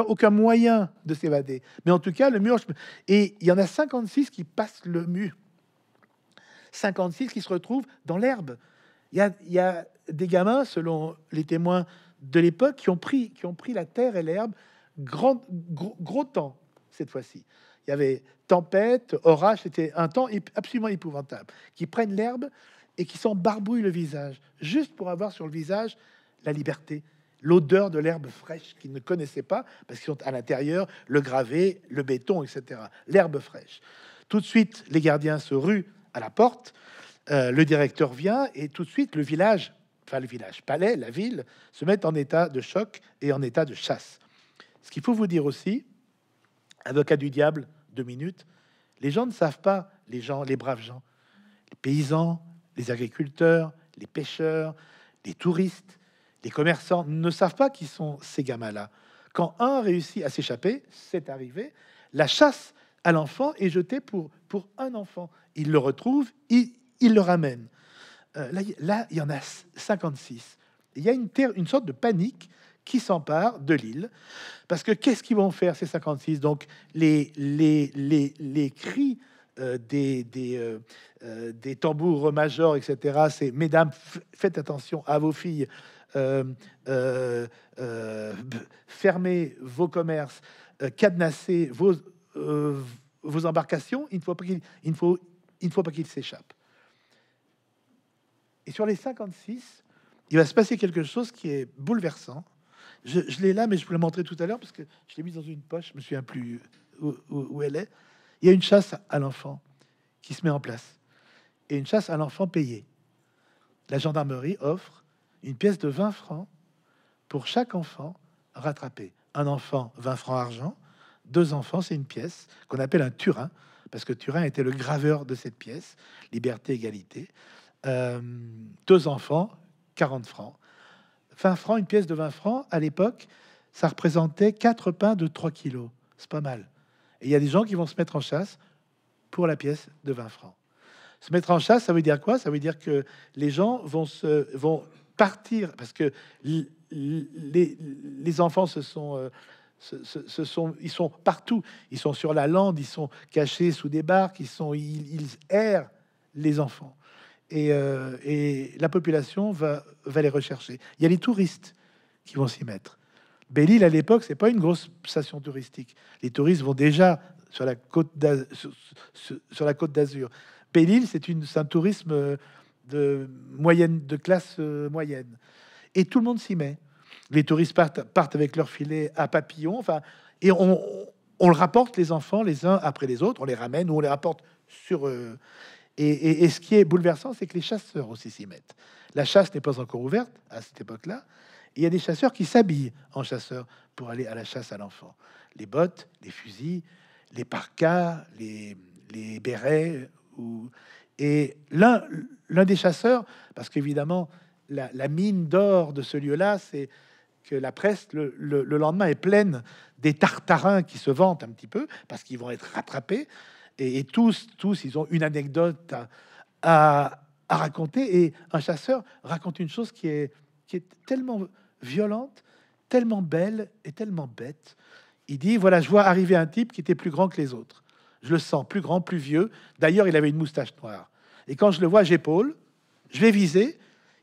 aucun, moyen de s'évader. Mais en tout cas, le mur. Et il y en a 56 qui passent le mur. 56 qui se retrouvent dans l'herbe. Il, y a, des gamins, selon les témoins de l'époque, qui, ont pris, la terre et l'herbe grand, gros, temps cette fois-ci. Il y avait tempête, orage, c'était un temps absolument épouvantable. Qui prennent l'herbe et qui s'en barbouillent le visage, juste pour avoir sur le visage la liberté, l'odeur de l'herbe fraîche qu'ils ne connaissaient pas parce qu'ils sont à l'intérieur, le gravé, le béton, etc. L'herbe fraîche. Tout de suite, les gardiens se ruent à la porte. Euh, le directeur vient et tout de suite, le village, enfin le village, palais, la ville, se mettent en état de choc et en état de chasse. Ce qu'il faut vous dire aussi, avocat du diable, deux minutes, les gens ne savent pas, les gens, les braves gens, les paysans, les agriculteurs, les pêcheurs, les touristes, les commerçants ne savent pas qui sont ces gamins-là. Quand un réussit à s'échapper, c'est arrivé, la chasse à l'enfant est jetée pour, pour un enfant. Il le retrouve, il, le ramène. Euh, là, il y en a 56. Il y a une, une sorte de panique qui s'empare de l'île. Parce que qu'est-ce qu'ils vont faire ces 56 Donc les, les, cris euh, des, des, euh, des tambours majeurs, etc., c'est Mesdames, faites attention à vos filles, euh, euh, euh, fermer vos commerces, cadenasser vos, vos embarcations, il ne faut pas qu'il il faut, il faut pas qu'il s'échappe. Et sur les 56, il va se passer quelque chose qui est bouleversant. Je, l'ai là, mais je vous l'ai montré tout à l'heure parce que je l'ai mise dans une poche, je me souviens plus où elle est. Il y a une chasse à l'enfant qui se met en place et une chasse à l'enfant payée. La gendarmerie offre une pièce de 20 francs pour chaque enfant rattrapé. Un enfant, 20 francs argent, deux enfants, c'est une pièce qu'on appelle un Turin, parce que Turin était le graveur de cette pièce, liberté, égalité. Euh, deux enfants, 40 francs. 20 francs, une pièce de 20 francs, à l'époque, ça représentait quatre pains de 3 kilos. C'est pas mal. Et il y a des gens qui vont se mettre en chasse pour la pièce de 20 francs. Se mettre en chasse, ça veut dire quoi Ça veut dire que les gens vont, se, vont partir, parce que les, enfants euh, se sont, ils sont partout, ils sont sur la lande, ils sont cachés sous des barques, ils, sont, ils, errent, les enfants. Euh, et, la population va, va les rechercher. Il y a les touristes qui vont s'y mettre. Belle-Île, à l'époque, c'est pas une grosse station touristique. Les touristes vont déjà sur la côte d'Azur. Sur, la côte d'Azur. Belle-Île, c'est un tourisme euh, de, moyenne, de classe euh, moyenne. Et tout le monde s'y met. Les touristes partent, avec leur filet à papillon, enfin, et on, le rapporte les enfants les uns après les autres, on les ramène ou on les rapporte sur eux. Et, et, ce qui est bouleversant, c'est que les chasseurs aussi s'y mettent. La chasse n'est pas encore ouverte à cette époque-là. Il y a des chasseurs qui s'habillent en chasseurs pour aller à la chasse à l'enfant. Les bottes, les fusils, les parkas, les, les bérets. Ou... Et l'un, des chasseurs, parce qu'évidemment, la, mine d'or de ce lieu-là, c'est que la presse, le, lendemain, est pleine des tartarins qui se vantent un petit peu, parce qu'ils vont être rattrapés. Et, tous, tous, ils ont une anecdote à, raconter. Et un chasseur raconte une chose qui est, qui est tellement violente, tellement belle et tellement bête. Il dit, voilà, je vois arriver un type qui était plus grand que les autres. Je le sens, plus grand, plus vieux. D'ailleurs, il avait une moustache noire. Et quand je le vois, j'épaule, je vais viser.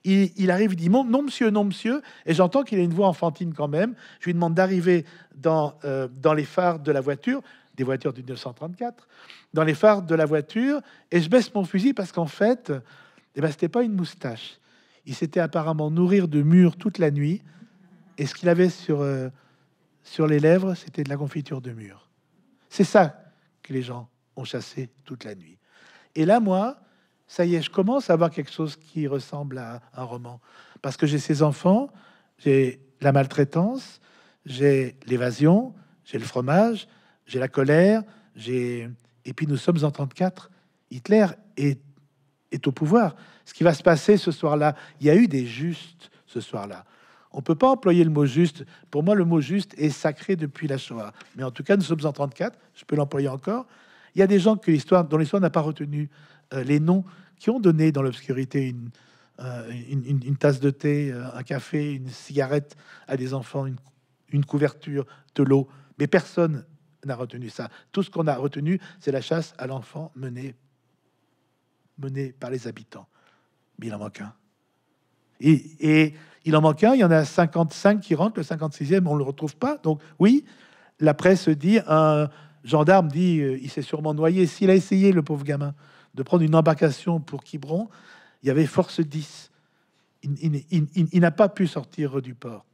Il, arrive, il dit non, monsieur, non, monsieur. Et j'entends qu'il a une voix enfantine quand même. Je lui demande d'arriver dans, euh, dans les phares de la voiture, des voitures du 1934, dans les phares de la voiture. Et je baisse mon fusil parce qu'en fait, eh ben, ce n'était pas une moustache. Il s'était apparemment nourrir de mûres toute la nuit. Et ce qu'il avait sur, euh, sur les lèvres, c'était de la confiture de mûres. C'est ça que les gens ont chassé toute la nuit. Et là, moi, ça y est, je commence à avoir quelque chose qui ressemble à un roman. Parce que j'ai ces enfants, j'ai la maltraitance, j'ai l'évasion, j'ai le fromage, j'ai la colère, j'ai... Et puis nous sommes en 34. Hitler est, est au pouvoir. Ce qui va se passer ce soir-là, il y a eu des justes ce soir-là. On ne peut pas employer le mot juste. Pour moi, le mot juste est sacré depuis la Shoah. Mais en tout cas, nous sommes en 34, je peux l'employer encore. Il y a des gens que l'histoire, dont l'histoire n'a pas retenu euh, les noms qui ont donné dans l'obscurité une, euh, tasse de thé, euh, un café, une cigarette à des enfants, une, couverture, de l'eau. Mais personne n'a retenu ça. Tout ce qu'on a retenu, c'est la chasse à l'enfant menée, menée par les habitants. Mais il en manque un. Et, et il en manque un, il y en a 55 qui rentrent, le 56e, on ne le retrouve pas. Donc oui, la presse dit, un gendarme dit, il s'est sûrement noyé, s'il a essayé, le pauvre gamin de prendre une embarcation pour Quiberon, il y avait force 10. Il, n'a pas pu sortir du port.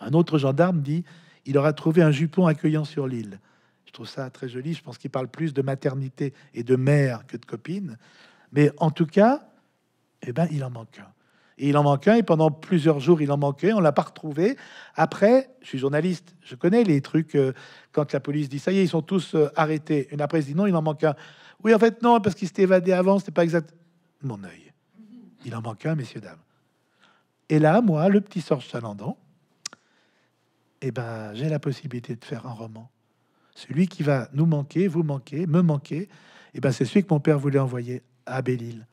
Un autre gendarme dit il aura trouvé un jupon accueillant sur l'île. Je trouve ça très joli. Je pense qu'il parle plus de maternité et de mère que de copine. Mais en tout cas, eh ben, il en manque un. Et il en manque un, et pendant plusieurs jours, il en manquait, on l'a pas retrouvé. Après, je suis journaliste, je connais les trucs, euh, quand la police dit, ça y est, ils sont tous euh, arrêtés. Une après, il dit, non, il en manque un. Oui, en fait, non, parce qu'il s'était évadé avant, c'était pas exact. Mon œil. Il en manque un, messieurs, dames. Et là, moi, le petit Sorge Chalandon, eh ben, j'ai la possibilité de faire un roman. Celui qui va nous manquer, vous manquer, me manquer, eh ben, c'est celui que mon père voulait envoyer à Belle-Île.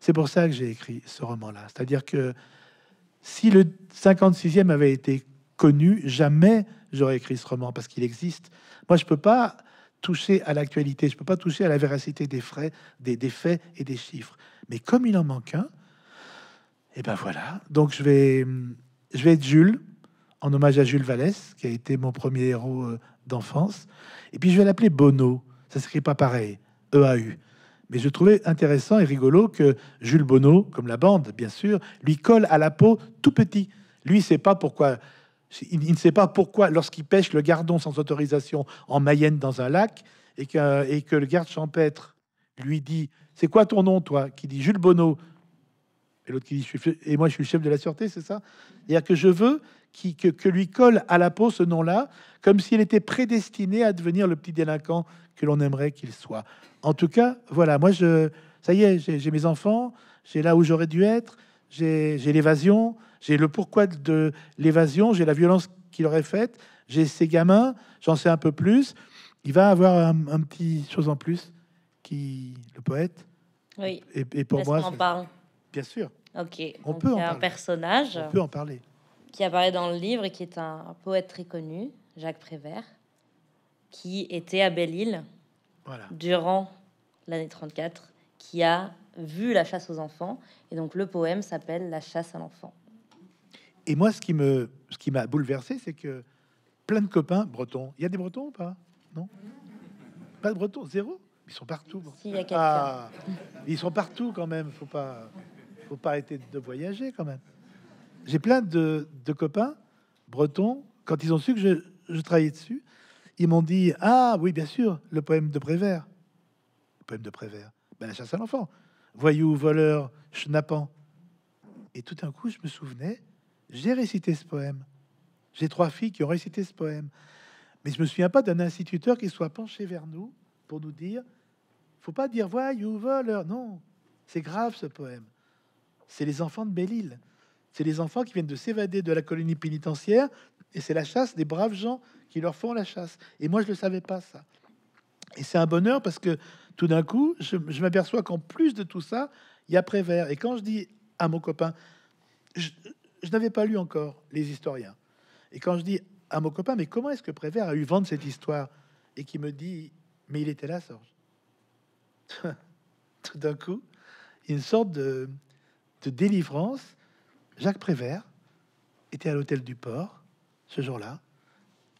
C'est pour ça que j'ai écrit ce roman-là. C'est-à-dire que si le 56e avait été connu, jamais j'aurais écrit ce roman parce qu'il existe. Moi, je peux pas toucher à l'actualité, je ne peux pas toucher à la véracité des, frais, des, faits et des chiffres. Mais comme il en manque un, et eh ben voilà. Donc je vais, je vais être Jules, en hommage à Jules Vallès, qui a été mon premier héros euh, d'enfance. Et puis je vais l'appeler Bono. Ça ne s'écrit pas pareil, E-A-U. Mais je trouvais intéressant et rigolo que Jules Bono, comme la bande, bien sûr, lui colle à la peau tout petit. Lui, sait pas pourquoi il ne sait pas pourquoi, lorsqu'il pêche le gardon sans autorisation en Mayenne dans un lac, et que, le garde champêtre lui dit C'est quoi ton nom, toi qui dit Jules Bonneau. Et l'autre qui dit Et moi, je suis le chef de la sûreté, c'est ça C'est-à-dire que je veux que, lui colle à la peau ce nom-là, comme s'il était prédestiné à devenir le petit délinquant que l'on aimerait qu'il soit. En tout cas, voilà, moi, ça y est, j'ai mes enfants, j'ai là où j'aurais dû être, j'ai l'évasion, j'ai le pourquoi de l'évasion, j'ai la violence qu'il aurait faite, j'ai ses gamins, j'en sais un peu plus. Il va avoir un, petit chose en plus qui le poète. Oui. Et, pour moi, parle. Bien sûr. Ok. On peut en un personnage. On peut en parler. Qui apparaît dans le livre et qui est un poète très connu, Jacques Prévert, qui était à Belle-Île voilà. durant l'année 34, qui a vu la chasse aux enfants. Et donc le poème s'appelle La chasse à l'enfant. Et moi, ce qui me, ce qui m'a bouleversé, c'est que plein de copains bretons. Il y a des bretons ou pas Non Pas de bretons Zéro Ils sont partout. y a ah, ils sont partout quand même. Faut pas, faut pas arrêter de voyager quand même. J'ai plein de, de, copains bretons. Quand ils ont su que je, je travaillais dessus, ils m'ont dit Ah oui, bien sûr, le poème de Prévert. Le poème de Prévert. Ben, la chasse à l'enfant voyous, voleurs, schnappants. Et tout d'un coup, je me souvenais, j'ai récité ce poème. J'ai trois filles qui ont récité ce poème. Mais je me souviens pas d'un instituteur qui soit penché vers nous pour nous dire faut pas dire voyous, voleurs. Non, c'est grave ce poème. C'est les enfants de Belle-Île. C'est les enfants qui viennent de s'évader de la colonie pénitentiaire et c'est la chasse des braves gens qui leur font la chasse. Et moi, je ne le savais pas, ça. Et c'est un bonheur parce que tout d'un coup, je, m'aperçois qu'en plus de tout ça, il y a Prévert. Et quand je dis à mon copain, je, n'avais pas lu encore les historiens. Et quand je dis à mon copain, mais comment est-ce que Prévert a eu vent de cette histoire Et qui me dit, mais il était là, Sorge. (laughs) tout d'un coup, une sorte de délivrance. Jacques Prévert était à l'hôtel du port ce jour-là.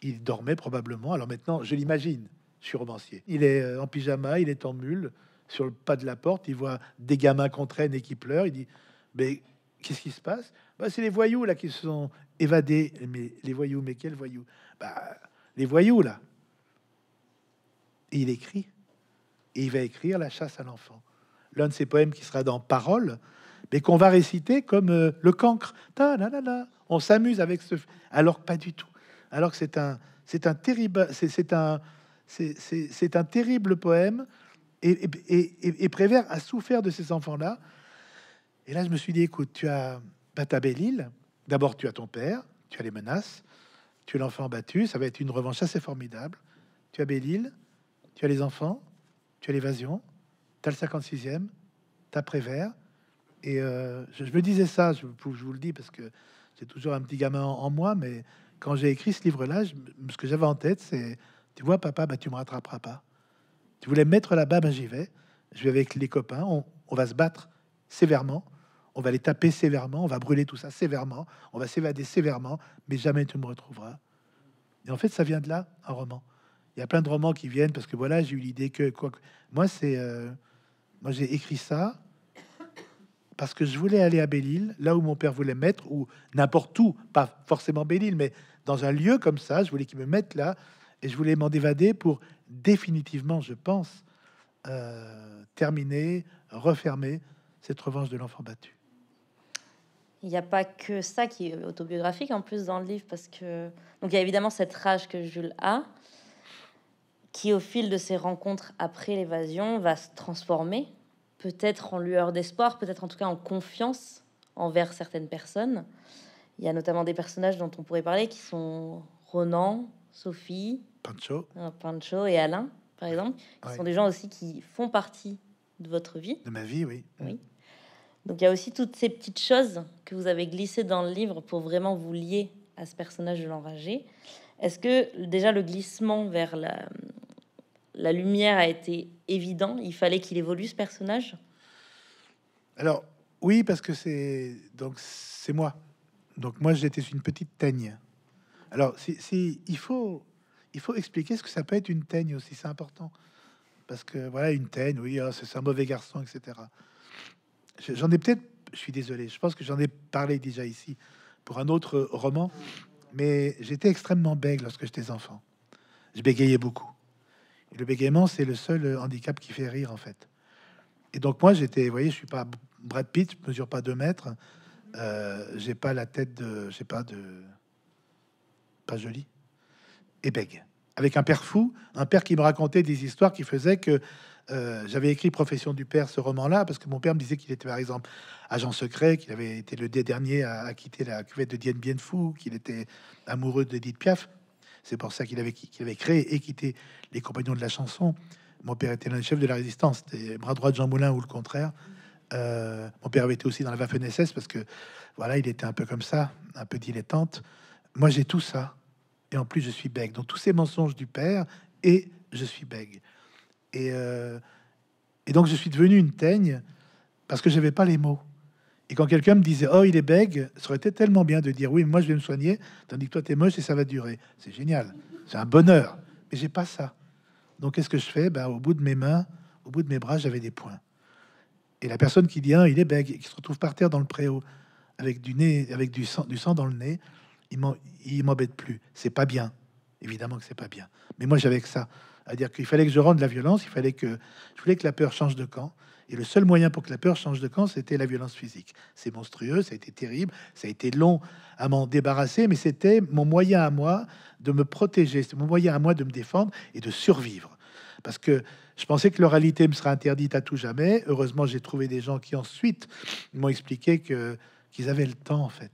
Il dormait probablement. Alors maintenant, je l'imagine. Je romancier. Il est euh, en pyjama, il est en mule, sur le pas de la porte, il voit des gamins qu'on traîne et qui pleurent. Il dit Mais qu'est-ce qui se passe bah, C'est les voyous là qui se sont évadés. Mais les voyous, mais quels voyous bah, Les voyous là. il écrit. Et il va écrire La chasse à l'enfant. L'un de ses poèmes qui sera dans Parole, mais qu'on va réciter comme euh, le cancre. Ta, la, la, On s'amuse avec ce. Alors pas du tout. Alors que c'est un. C'est un terrible. C'est un c'est un terrible poème. Et, Prévert a souffert de ces enfants-là. Et là, je me suis dit, écoute, tu as belle lille D'abord, tu as ton père, tu as les menaces, tu as l'enfant battu. Ça va être une revanche assez formidable. Tu as belle-île, tu as les enfants, tu as l'évasion, tu as le 56e, tu as Prévert. Et euh, je, me disais ça, je, vous le dis parce que j'ai toujours un petit gamin en moi, mais quand j'ai écrit ce livre-là, ce que j'avais en tête, c'est tu vois, papa, bah, tu me rattraperas pas. Tu voulais me mettre là-bas, ben j'y vais. Je vais avec les copains, on, va se battre sévèrement, on va les taper sévèrement, on va brûler tout ça sévèrement, on va s'évader sévèrement, mais jamais tu me retrouveras. Et en fait, ça vient de là, un roman. Il y a plein de romans qui viennent parce que voilà, j'ai eu l'idée que quoi. Moi, c'est. Euh, moi, j'ai écrit ça parce que je voulais aller à Belle-Île, là où mon père voulait mettre, ou n'importe où, pas forcément Belle-Île, mais dans un lieu comme ça, je voulais qu'il me mette là, et je voulais m'en évader pour définitivement, je pense, euh, terminer, refermer cette revanche de l'enfant battu. Il n'y a pas que ça qui est autobiographique en plus dans le livre, parce que donc il y a évidemment cette rage que Jules a, qui au fil de ses rencontres après l'évasion va se transformer, peut-être en lueur d'espoir, peut-être en tout cas en confiance envers certaines personnes. Il y a notamment des personnages dont on pourrait parler qui sont Ronan, Sophie, Pancho, euh, Pancho et Alain, par exemple, qui sont des gens aussi qui font partie de votre vie. De ma vie, oui. Donc il y a aussi toutes ces petites choses que vous avez glissées dans le livre pour vraiment vous lier à ce personnage de l'enragé. Est-ce que déjà le glissement vers la, la lumière a été évident Il fallait qu'il évolue ce personnage Alors oui, parce que c'est donc c'est moi. Donc moi j'étais une petite teigne. Alors, il, faut, expliquer ce que ça peut être une teigne aussi, c'est important. Parce que voilà, une teigne, oui, oh, c'est un mauvais garçon, etc. J'en ai peut-être, je suis désolé, je pense que j'en ai parlé déjà ici pour un autre roman, mais j'étais extrêmement bègue lorsque j'étais enfant. Je bégayais beaucoup. Et le bégaiement, c'est le seul euh, handicap qui fait rire, en fait. Et donc, moi, j'étais, vous voyez, je suis pas Brad Pitt, je mesure pas deux mètres, Je euh, j'ai pas la tête de, j'ai pas de, pas joli, et bègue. Avec un père fou, un père qui me racontait des histoires qui faisaient que euh, j'avais écrit Profession du père, ce roman-là, parce que mon père me disait qu'il était par exemple agent secret, qu'il avait été le dernier à, à, quitter la cuvette de Dien Bien Phu, qu'il était amoureux d'Edith Piaf. C'est pour ça qu'il avait, qu'il avait créé et quitté les compagnons de la chanson. Mon père était l'un chef de la résistance, des bras droit de Jean Moulin ou le contraire. Euh, mon père avait été aussi dans la Waffen-SS parce que voilà, il était un peu comme ça, un peu dilettante. Moi, j'ai tout ça. Et en plus, je suis bègue. Donc, tous ces mensonges du père, et je suis bègue. Et, euh, et donc, je suis devenu une teigne parce que je n'avais pas les mots. Et quand quelqu'un me disait Oh, il est bègue, ça aurait été tellement bien de dire Oui, moi, je vais me soigner, tandis que toi, tu es moche et ça va durer. C'est génial. C'est un bonheur. Mais j'ai pas ça. Donc, qu'est-ce que je fais ben, Au bout de mes mains, au bout de mes bras, j'avais des points. Et la personne qui dit ah, il est bègue, et qui se retrouve par terre dans le préau, avec du nez, avec du sang, du sang dans le nez, il m'embête plus. C'est pas bien. Évidemment que c'est pas bien. Mais moi, j'avais que ça. À dire qu'il fallait que je rende la violence, il fallait que je voulais que la peur change de camp. Et le seul moyen pour que la peur change de camp, c'était la violence physique. C'est monstrueux, ça a été terrible, ça a été long à m'en débarrasser, mais c'était mon moyen à moi de me protéger, c'est mon moyen à moi de me défendre et de survivre. Parce que je pensais que l'oralité me serait interdite à tout jamais. Heureusement, j'ai trouvé des gens qui ensuite m'ont expliqué qu'ils avaient le temps en fait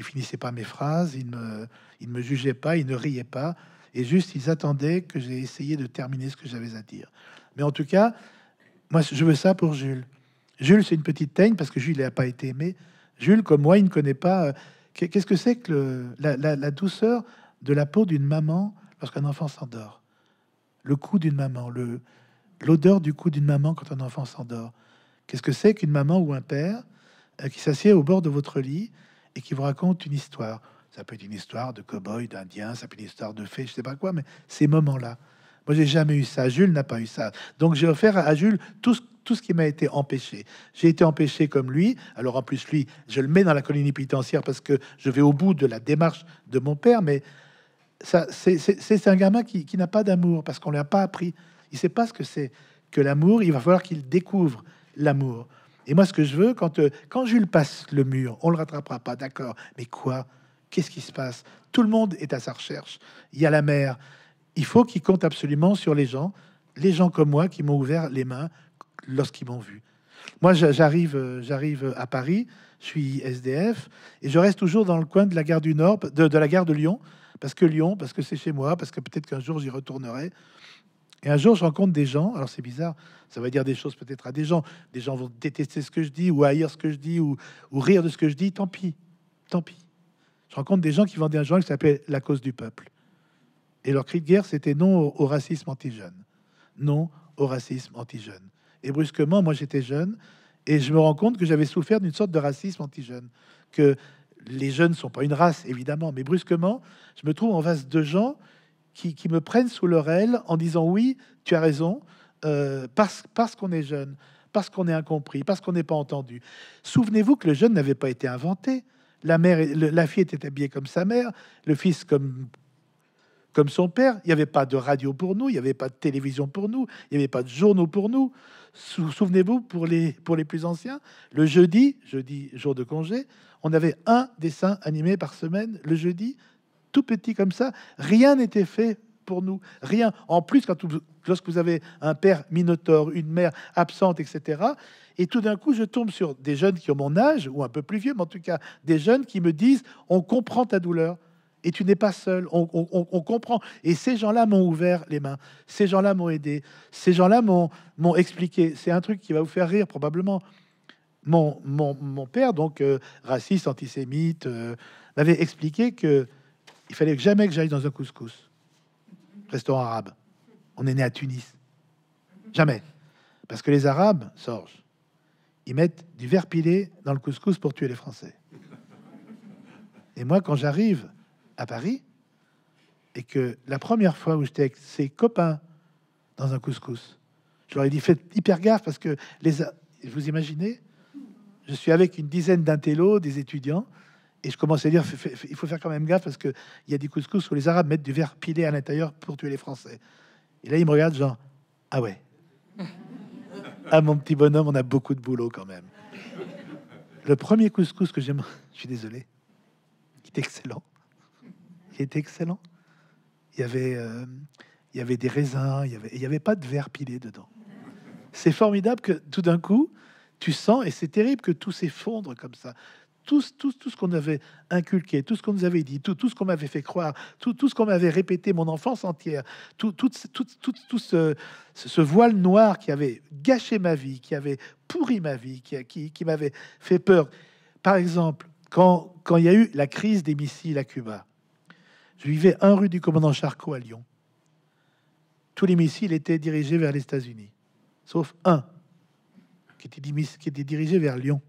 il finissait pas mes phrases, il ne, me jugeait pas, il ne riait pas, et juste ils attendaient que j'ai essayé de terminer ce que j'avais à dire. Mais en tout cas, moi je veux ça pour Jules. Jules, c'est une petite teigne parce que Jules n'a pas été aimé. Jules, comme moi, il ne connaît pas. Euh, qu'est-ce que c'est que la, douceur de la peau d'une maman lorsqu'un enfant s'endort Le cou d'une maman, le, l'odeur du cou d'une maman quand un enfant s'endort. Qu'est-ce que c'est qu'une maman ou un père euh, qui s'assied au bord de votre lit et qui vous raconte une histoire. Ça peut être une histoire de cow-boy, d'indien, ça peut être une histoire de fée, je sais pas quoi, mais ces moments-là. Moi, j'ai jamais eu ça. Jules n'a pas eu ça. Donc, j'ai offert à Jules tout ce, qui m'a été empêché. J'ai été empêché comme lui. Alors, en plus, lui, je le mets dans la colonie pénitentiaire parce que je vais au bout de la démarche de mon père. Mais c'est un gamin qui, n'a pas d'amour parce qu'on ne lui pas appris. Il ne sait pas ce que c'est que l'amour. Il va falloir qu'il découvre l'amour. Et moi, ce que je veux, quand, euh, Jules passe le mur, on ne le rattrapera pas, d'accord. Mais quoi Qu'est-ce qui se passe Tout le monde est à sa recherche. Il y a la mer. Il faut qu'il compte absolument sur les gens, les gens comme moi qui m'ont ouvert les mains lorsqu'ils m'ont vu. Moi, j'arrive, euh, j'arrive à Paris, je suis SDF et je reste toujours dans le coin de la gare du Nord, de la gare de Lyon, parce que Lyon, parce que c'est chez moi, parce que peut-être qu'un jour j'y retournerai. Et un jour, je rencontre des gens, alors c'est bizarre, ça va dire des choses peut-être à des gens, des gens vont détester ce que je dis, ou haïr ce que je dis, ou, rire de ce que je dis, tant pis, tant pis. Je rencontre des gens qui vendaient un journal qui s'appelle La cause du peuple. Et leur cri de guerre, c'était non au racisme anti-jeune. Non au racisme anti-jeune. Et brusquement, moi j'étais jeune, et je me rends compte que j'avais souffert d'une sorte de racisme anti-jeune. Que les jeunes ne sont pas une race, évidemment, mais brusquement, je me trouve en face de gens qui, me prennent sous leur aile en disant oui, tu as raison, euh, parce, parce qu'on est jeune, parce qu'on est incompris, parce qu'on n'est pas entendu. Souvenez-vous que le jeune n'avait pas été inventé. La, mère, la fille était habillée comme sa mère, le fils comme, comme son père. Il n'y avait pas de radio pour nous, il n'y avait pas de télévision pour nous, il n'y avait pas de journaux pour nous. Souvenez-vous, pour les, pour les plus anciens, le jeudi, jeudi jour de congé, on avait un dessin animé par semaine, le jeudi, tout petit comme ça. Rien n'était fait pour nous. Rien. En plus, quand lorsque vous avez un père minotaure, une mère absente, etc. Et tout d'un coup, je tombe sur des jeunes qui ont mon âge, ou un peu plus vieux, mais en tout cas, des jeunes qui me disent On comprend ta douleur. Et tu n'es pas seul, on, comprend. Et ces gens-là m'ont ouvert les mains, ces gens-là m'ont aidé, ces gens-là m'ont expliqué. C'est un truc qui va vous faire rire probablement. Mon, mon, père, donc euh, raciste, antisémite, euh, m'avait expliqué que il fallait jamais que j'aille dans un couscous, restaurant arabe. On est né à Tunis. Jamais. Parce que les Arabes, Sorge, ils mettent du verre pilé dans le couscous pour tuer les Français. Et moi, quand j'arrive à Paris, et que la première fois où j'étais avec ses copains dans un couscous, je leur ai dit faites hyper gaffe parce que les. Vous imaginez Je suis avec une dizaine d'intellos, des étudiants, et je commençais à dire, il faut faire quand même gaffe parce qu'il y a des couscous où les Arabes mettent du verre pilé à l'intérieur pour tuer les Français. Et là, il me regarde genre, ah ouais. (laughs) ah mon petit bonhomme, on a beaucoup de boulot quand même. Le premier couscous que j'aime, (laughs) je suis désolé, il était excellent. Il était excellent. Il y avait, euh, il y avait des raisins, il y avait, il y avait pas de verre pilé dedans. C'est formidable que tout d'un coup, tu sens, et c'est terrible que tout s'effondre comme ça tout, tout, tout ce qu'on avait inculqué, tout ce qu'on nous avait dit, tout, ce qu'on m'avait fait croire, tout, tout ce qu'on m'avait répété mon enfance entière, tout, tout, tout, ce, voile noir qui avait gâché ma vie, qui avait pourri ma vie, qui, qui, m'avait fait peur. Par exemple, quand, quand il y a eu la crise des missiles à Cuba, je vivais un rue du commandant Charcot à Lyon. Tous les missiles étaient dirigés vers les États-Unis, sauf un qui était, qui était dirigé vers Lyon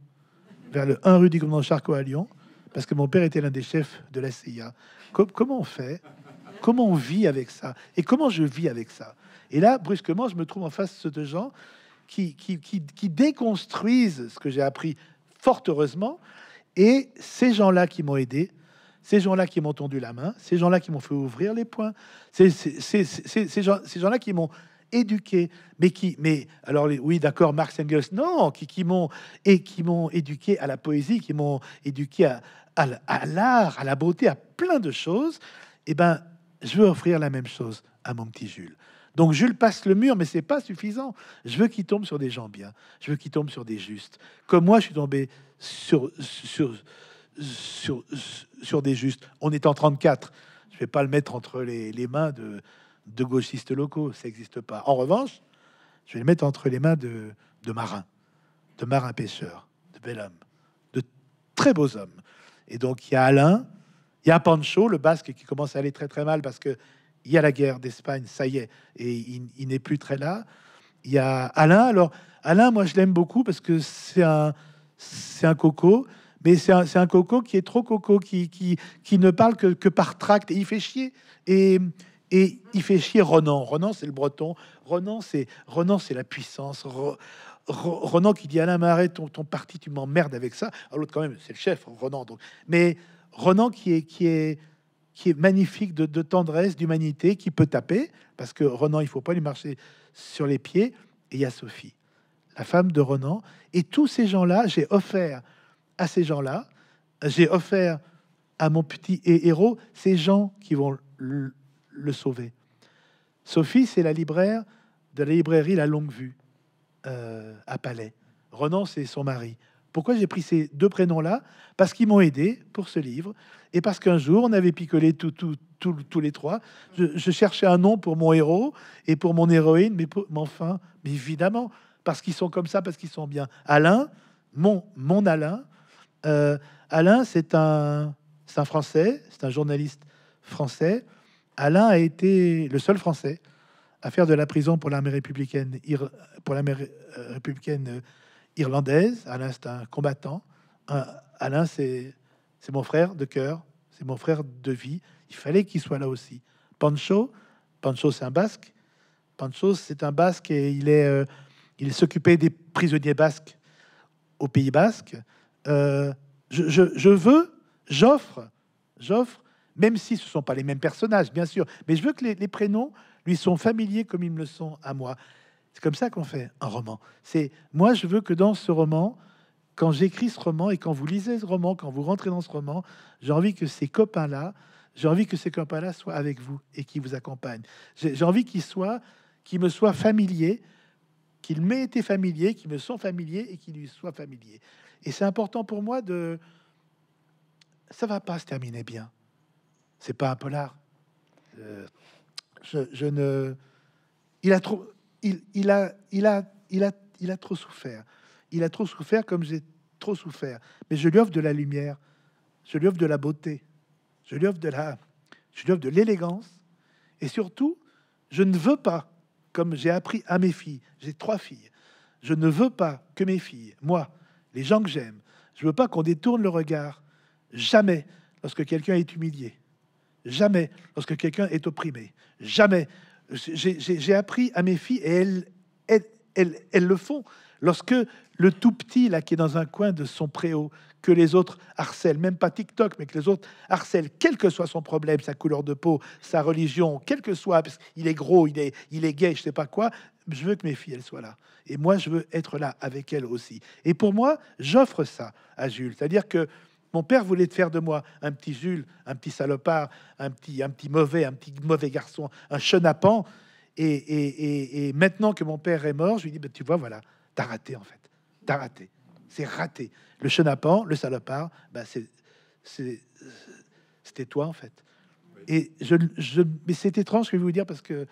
vers le 1 rue du commandant Charcot à Lyon, parce que mon père était l'un des chefs de la CIA. comment on fait Comment on vit avec ça Et comment je vis avec ça Et là, brusquement, je me trouve en face de gens qui, déconstruisent ce que j'ai appris fort heureusement. Et ces gens-là qui m'ont aidé, ces gens-là qui m'ont tendu la main, ces gens-là qui m'ont fait ouvrir les poings, ces, gens-là qui m'ont éduqué, mais qui, mais alors oui, d'accord, Marx Engels, non, qui, m'ont et qui m'ont éduqué à la poésie, qui m'ont éduqué à, à, l'art, à la beauté, à plein de choses. Eh ben, je veux offrir la même chose à mon petit Jules. Donc Jules passe le mur, mais c'est pas suffisant. Je veux qu'il tombe sur des gens bien. Je veux qu'il tombe sur des justes. Comme moi, je suis tombé sur sur sur, sur des justes. On est en 34. Je vais pas le mettre entre les mains de de gauchistes locaux, ça n'existe pas. En revanche, je vais le mettre entre les mains de, marins, de marins pêcheurs, de bel hommes, de très beaux hommes. Et donc il y a Alain, il y a Pancho, le basque qui commence à aller très très mal parce que il y a la guerre d'Espagne, ça y est, et il, n'est plus très là. Il y a Alain. Alors Alain, moi je l'aime beaucoup parce que c'est un c'est un coco, mais c'est un, coco qui est trop coco, qui, qui, ne parle que, que par tract et il fait chier. Et et il fait chier Renan. Renan, c'est le breton. Renan, c'est Renan, c'est la puissance. Renan qui dit Alain Marais, ton, ton parti, tu m'emmerdes avec ça. l'autre, quand même, c'est le chef, hein, Renan. Donc. Mais Renan qui est, qui est, qui est magnifique de, tendresse, d'humanité, qui peut taper, parce que Renan, il faut pas lui marcher sur les pieds. Et il y a Sophie, la femme de Renan. Et tous ces gens-là, j'ai offert à ces gens-là, j'ai offert à mon petit héros ces gens qui vont le sauver. Sophie, c'est la libraire de la librairie La Longue Vue euh, à Palais. Renan, c'est son mari. Pourquoi j'ai pris ces deux prénoms-là Parce qu'ils m'ont aidé pour ce livre et parce qu'un jour, on avait picolé tout, tout, tous les trois. Je, cherchais un nom pour mon héros et pour mon héroïne, mais, enfin, mais évidemment, parce qu'ils sont comme ça, parce qu'ils sont bien. Alain, mon, mon Alain, euh, Alain, c'est un, un Français, c'est un journaliste français Alain a été le seul Français à faire de la prison pour l'armée républicaine, euh, euh, irlandaise. Alain, c'est un combattant. Alain, c'est mon frère de cœur, c'est mon frère de vie. Il fallait qu'il soit là aussi. Pancho, Pancho, c'est un Basque. Pancho, c'est un Basque et il est, euh, il s'occupait des prisonniers basques au Pays Basque. je, veux, j'offre, j'offre même si ce ne sont pas les mêmes personnages, bien sûr. Mais je veux que les, prénoms lui sont familiers comme ils me le sont à moi. C'est comme ça qu'on fait un roman. C'est moi, je veux que dans ce roman, quand j'écris ce roman et quand vous lisez ce roman, quand vous rentrez dans ce roman, j'ai envie que ces copains-là, j'ai envie que ces copains-là soient avec vous et qui vous accompagnent. J'ai envie qu'ils soient, qu'ils me soient familiers, qu'ils m'aient été familiers, qu'ils me sont familiers et qu'ils lui soient familiers. Et c'est important pour moi de. Ça va pas se terminer bien c'est pas un polar. Euh, je, ne. Il a trop. Il, il, a, il a, il a, il a trop souffert. Il a trop souffert comme j'ai trop souffert. Mais je lui offre de la lumière. Je lui offre de la beauté. Je lui offre de la. Je lui offre de l'élégance. Et surtout, je ne veux pas, comme j'ai appris à mes filles, j'ai trois filles, je ne veux pas que mes filles, moi, les gens que j'aime, je ne veux pas qu'on détourne le regard, jamais, lorsque quelqu'un est humilié. Jamais lorsque quelqu'un est opprimé. Jamais. J'ai appris à mes filles, et elles, elles, elles, le font, lorsque le tout petit, là, qui est dans un coin de son préau, que les autres harcèlent, même pas TikTok, mais que les autres harcèlent, quel que soit son problème, sa couleur de peau, sa religion, quel que soit, parce qu'il est gros, il est, il est gay, je sais pas quoi, je veux que mes filles, elles soient là. Et moi, je veux être là avec elles aussi. Et pour moi, j'offre ça à Jules. C'est-à-dire que mon père voulait te faire de moi un petit Jules, un petit salopard, un petit, un petit mauvais, un petit mauvais garçon, un chenapan. Et, maintenant que mon père est mort, je lui dis, bah, tu vois, voilà, t'as raté en fait. T'as raté. C'est raté. Le chenapan, le salopard, bah, c'était toi en fait. Et je, je mais c'est étrange ce que je vais vous dire parce que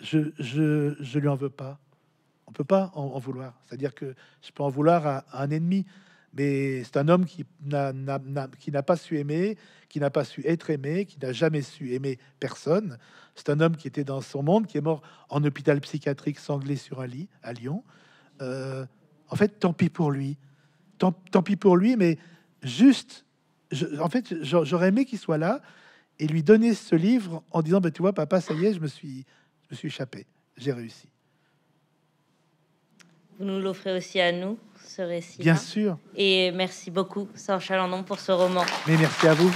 je, je, lui en veux pas. On peut pas en, vouloir. C'est-à-dire que je peux en vouloir à un ennemi mais c'est un homme qui n'a pas su aimer, qui n'a pas su être aimé, qui n'a jamais su aimer personne. C'est un homme qui était dans son monde, qui est mort en hôpital psychiatrique sanglé sur un lit à Lyon. Euh, en fait, tant pis pour lui. Tant, pis pour lui, mais juste, en fait, j'aurais aimé qu'il soit là et lui donner ce livre en disant, ben, tu vois, papa, ça y est, je me suis, je me suis échappé, j'ai réussi. Vous nous l'offrez aussi à nous, ce récit. Bien hein. sûr. Et merci beaucoup, Sanchalandon, Chalandon, pour ce roman. Mais merci à vous.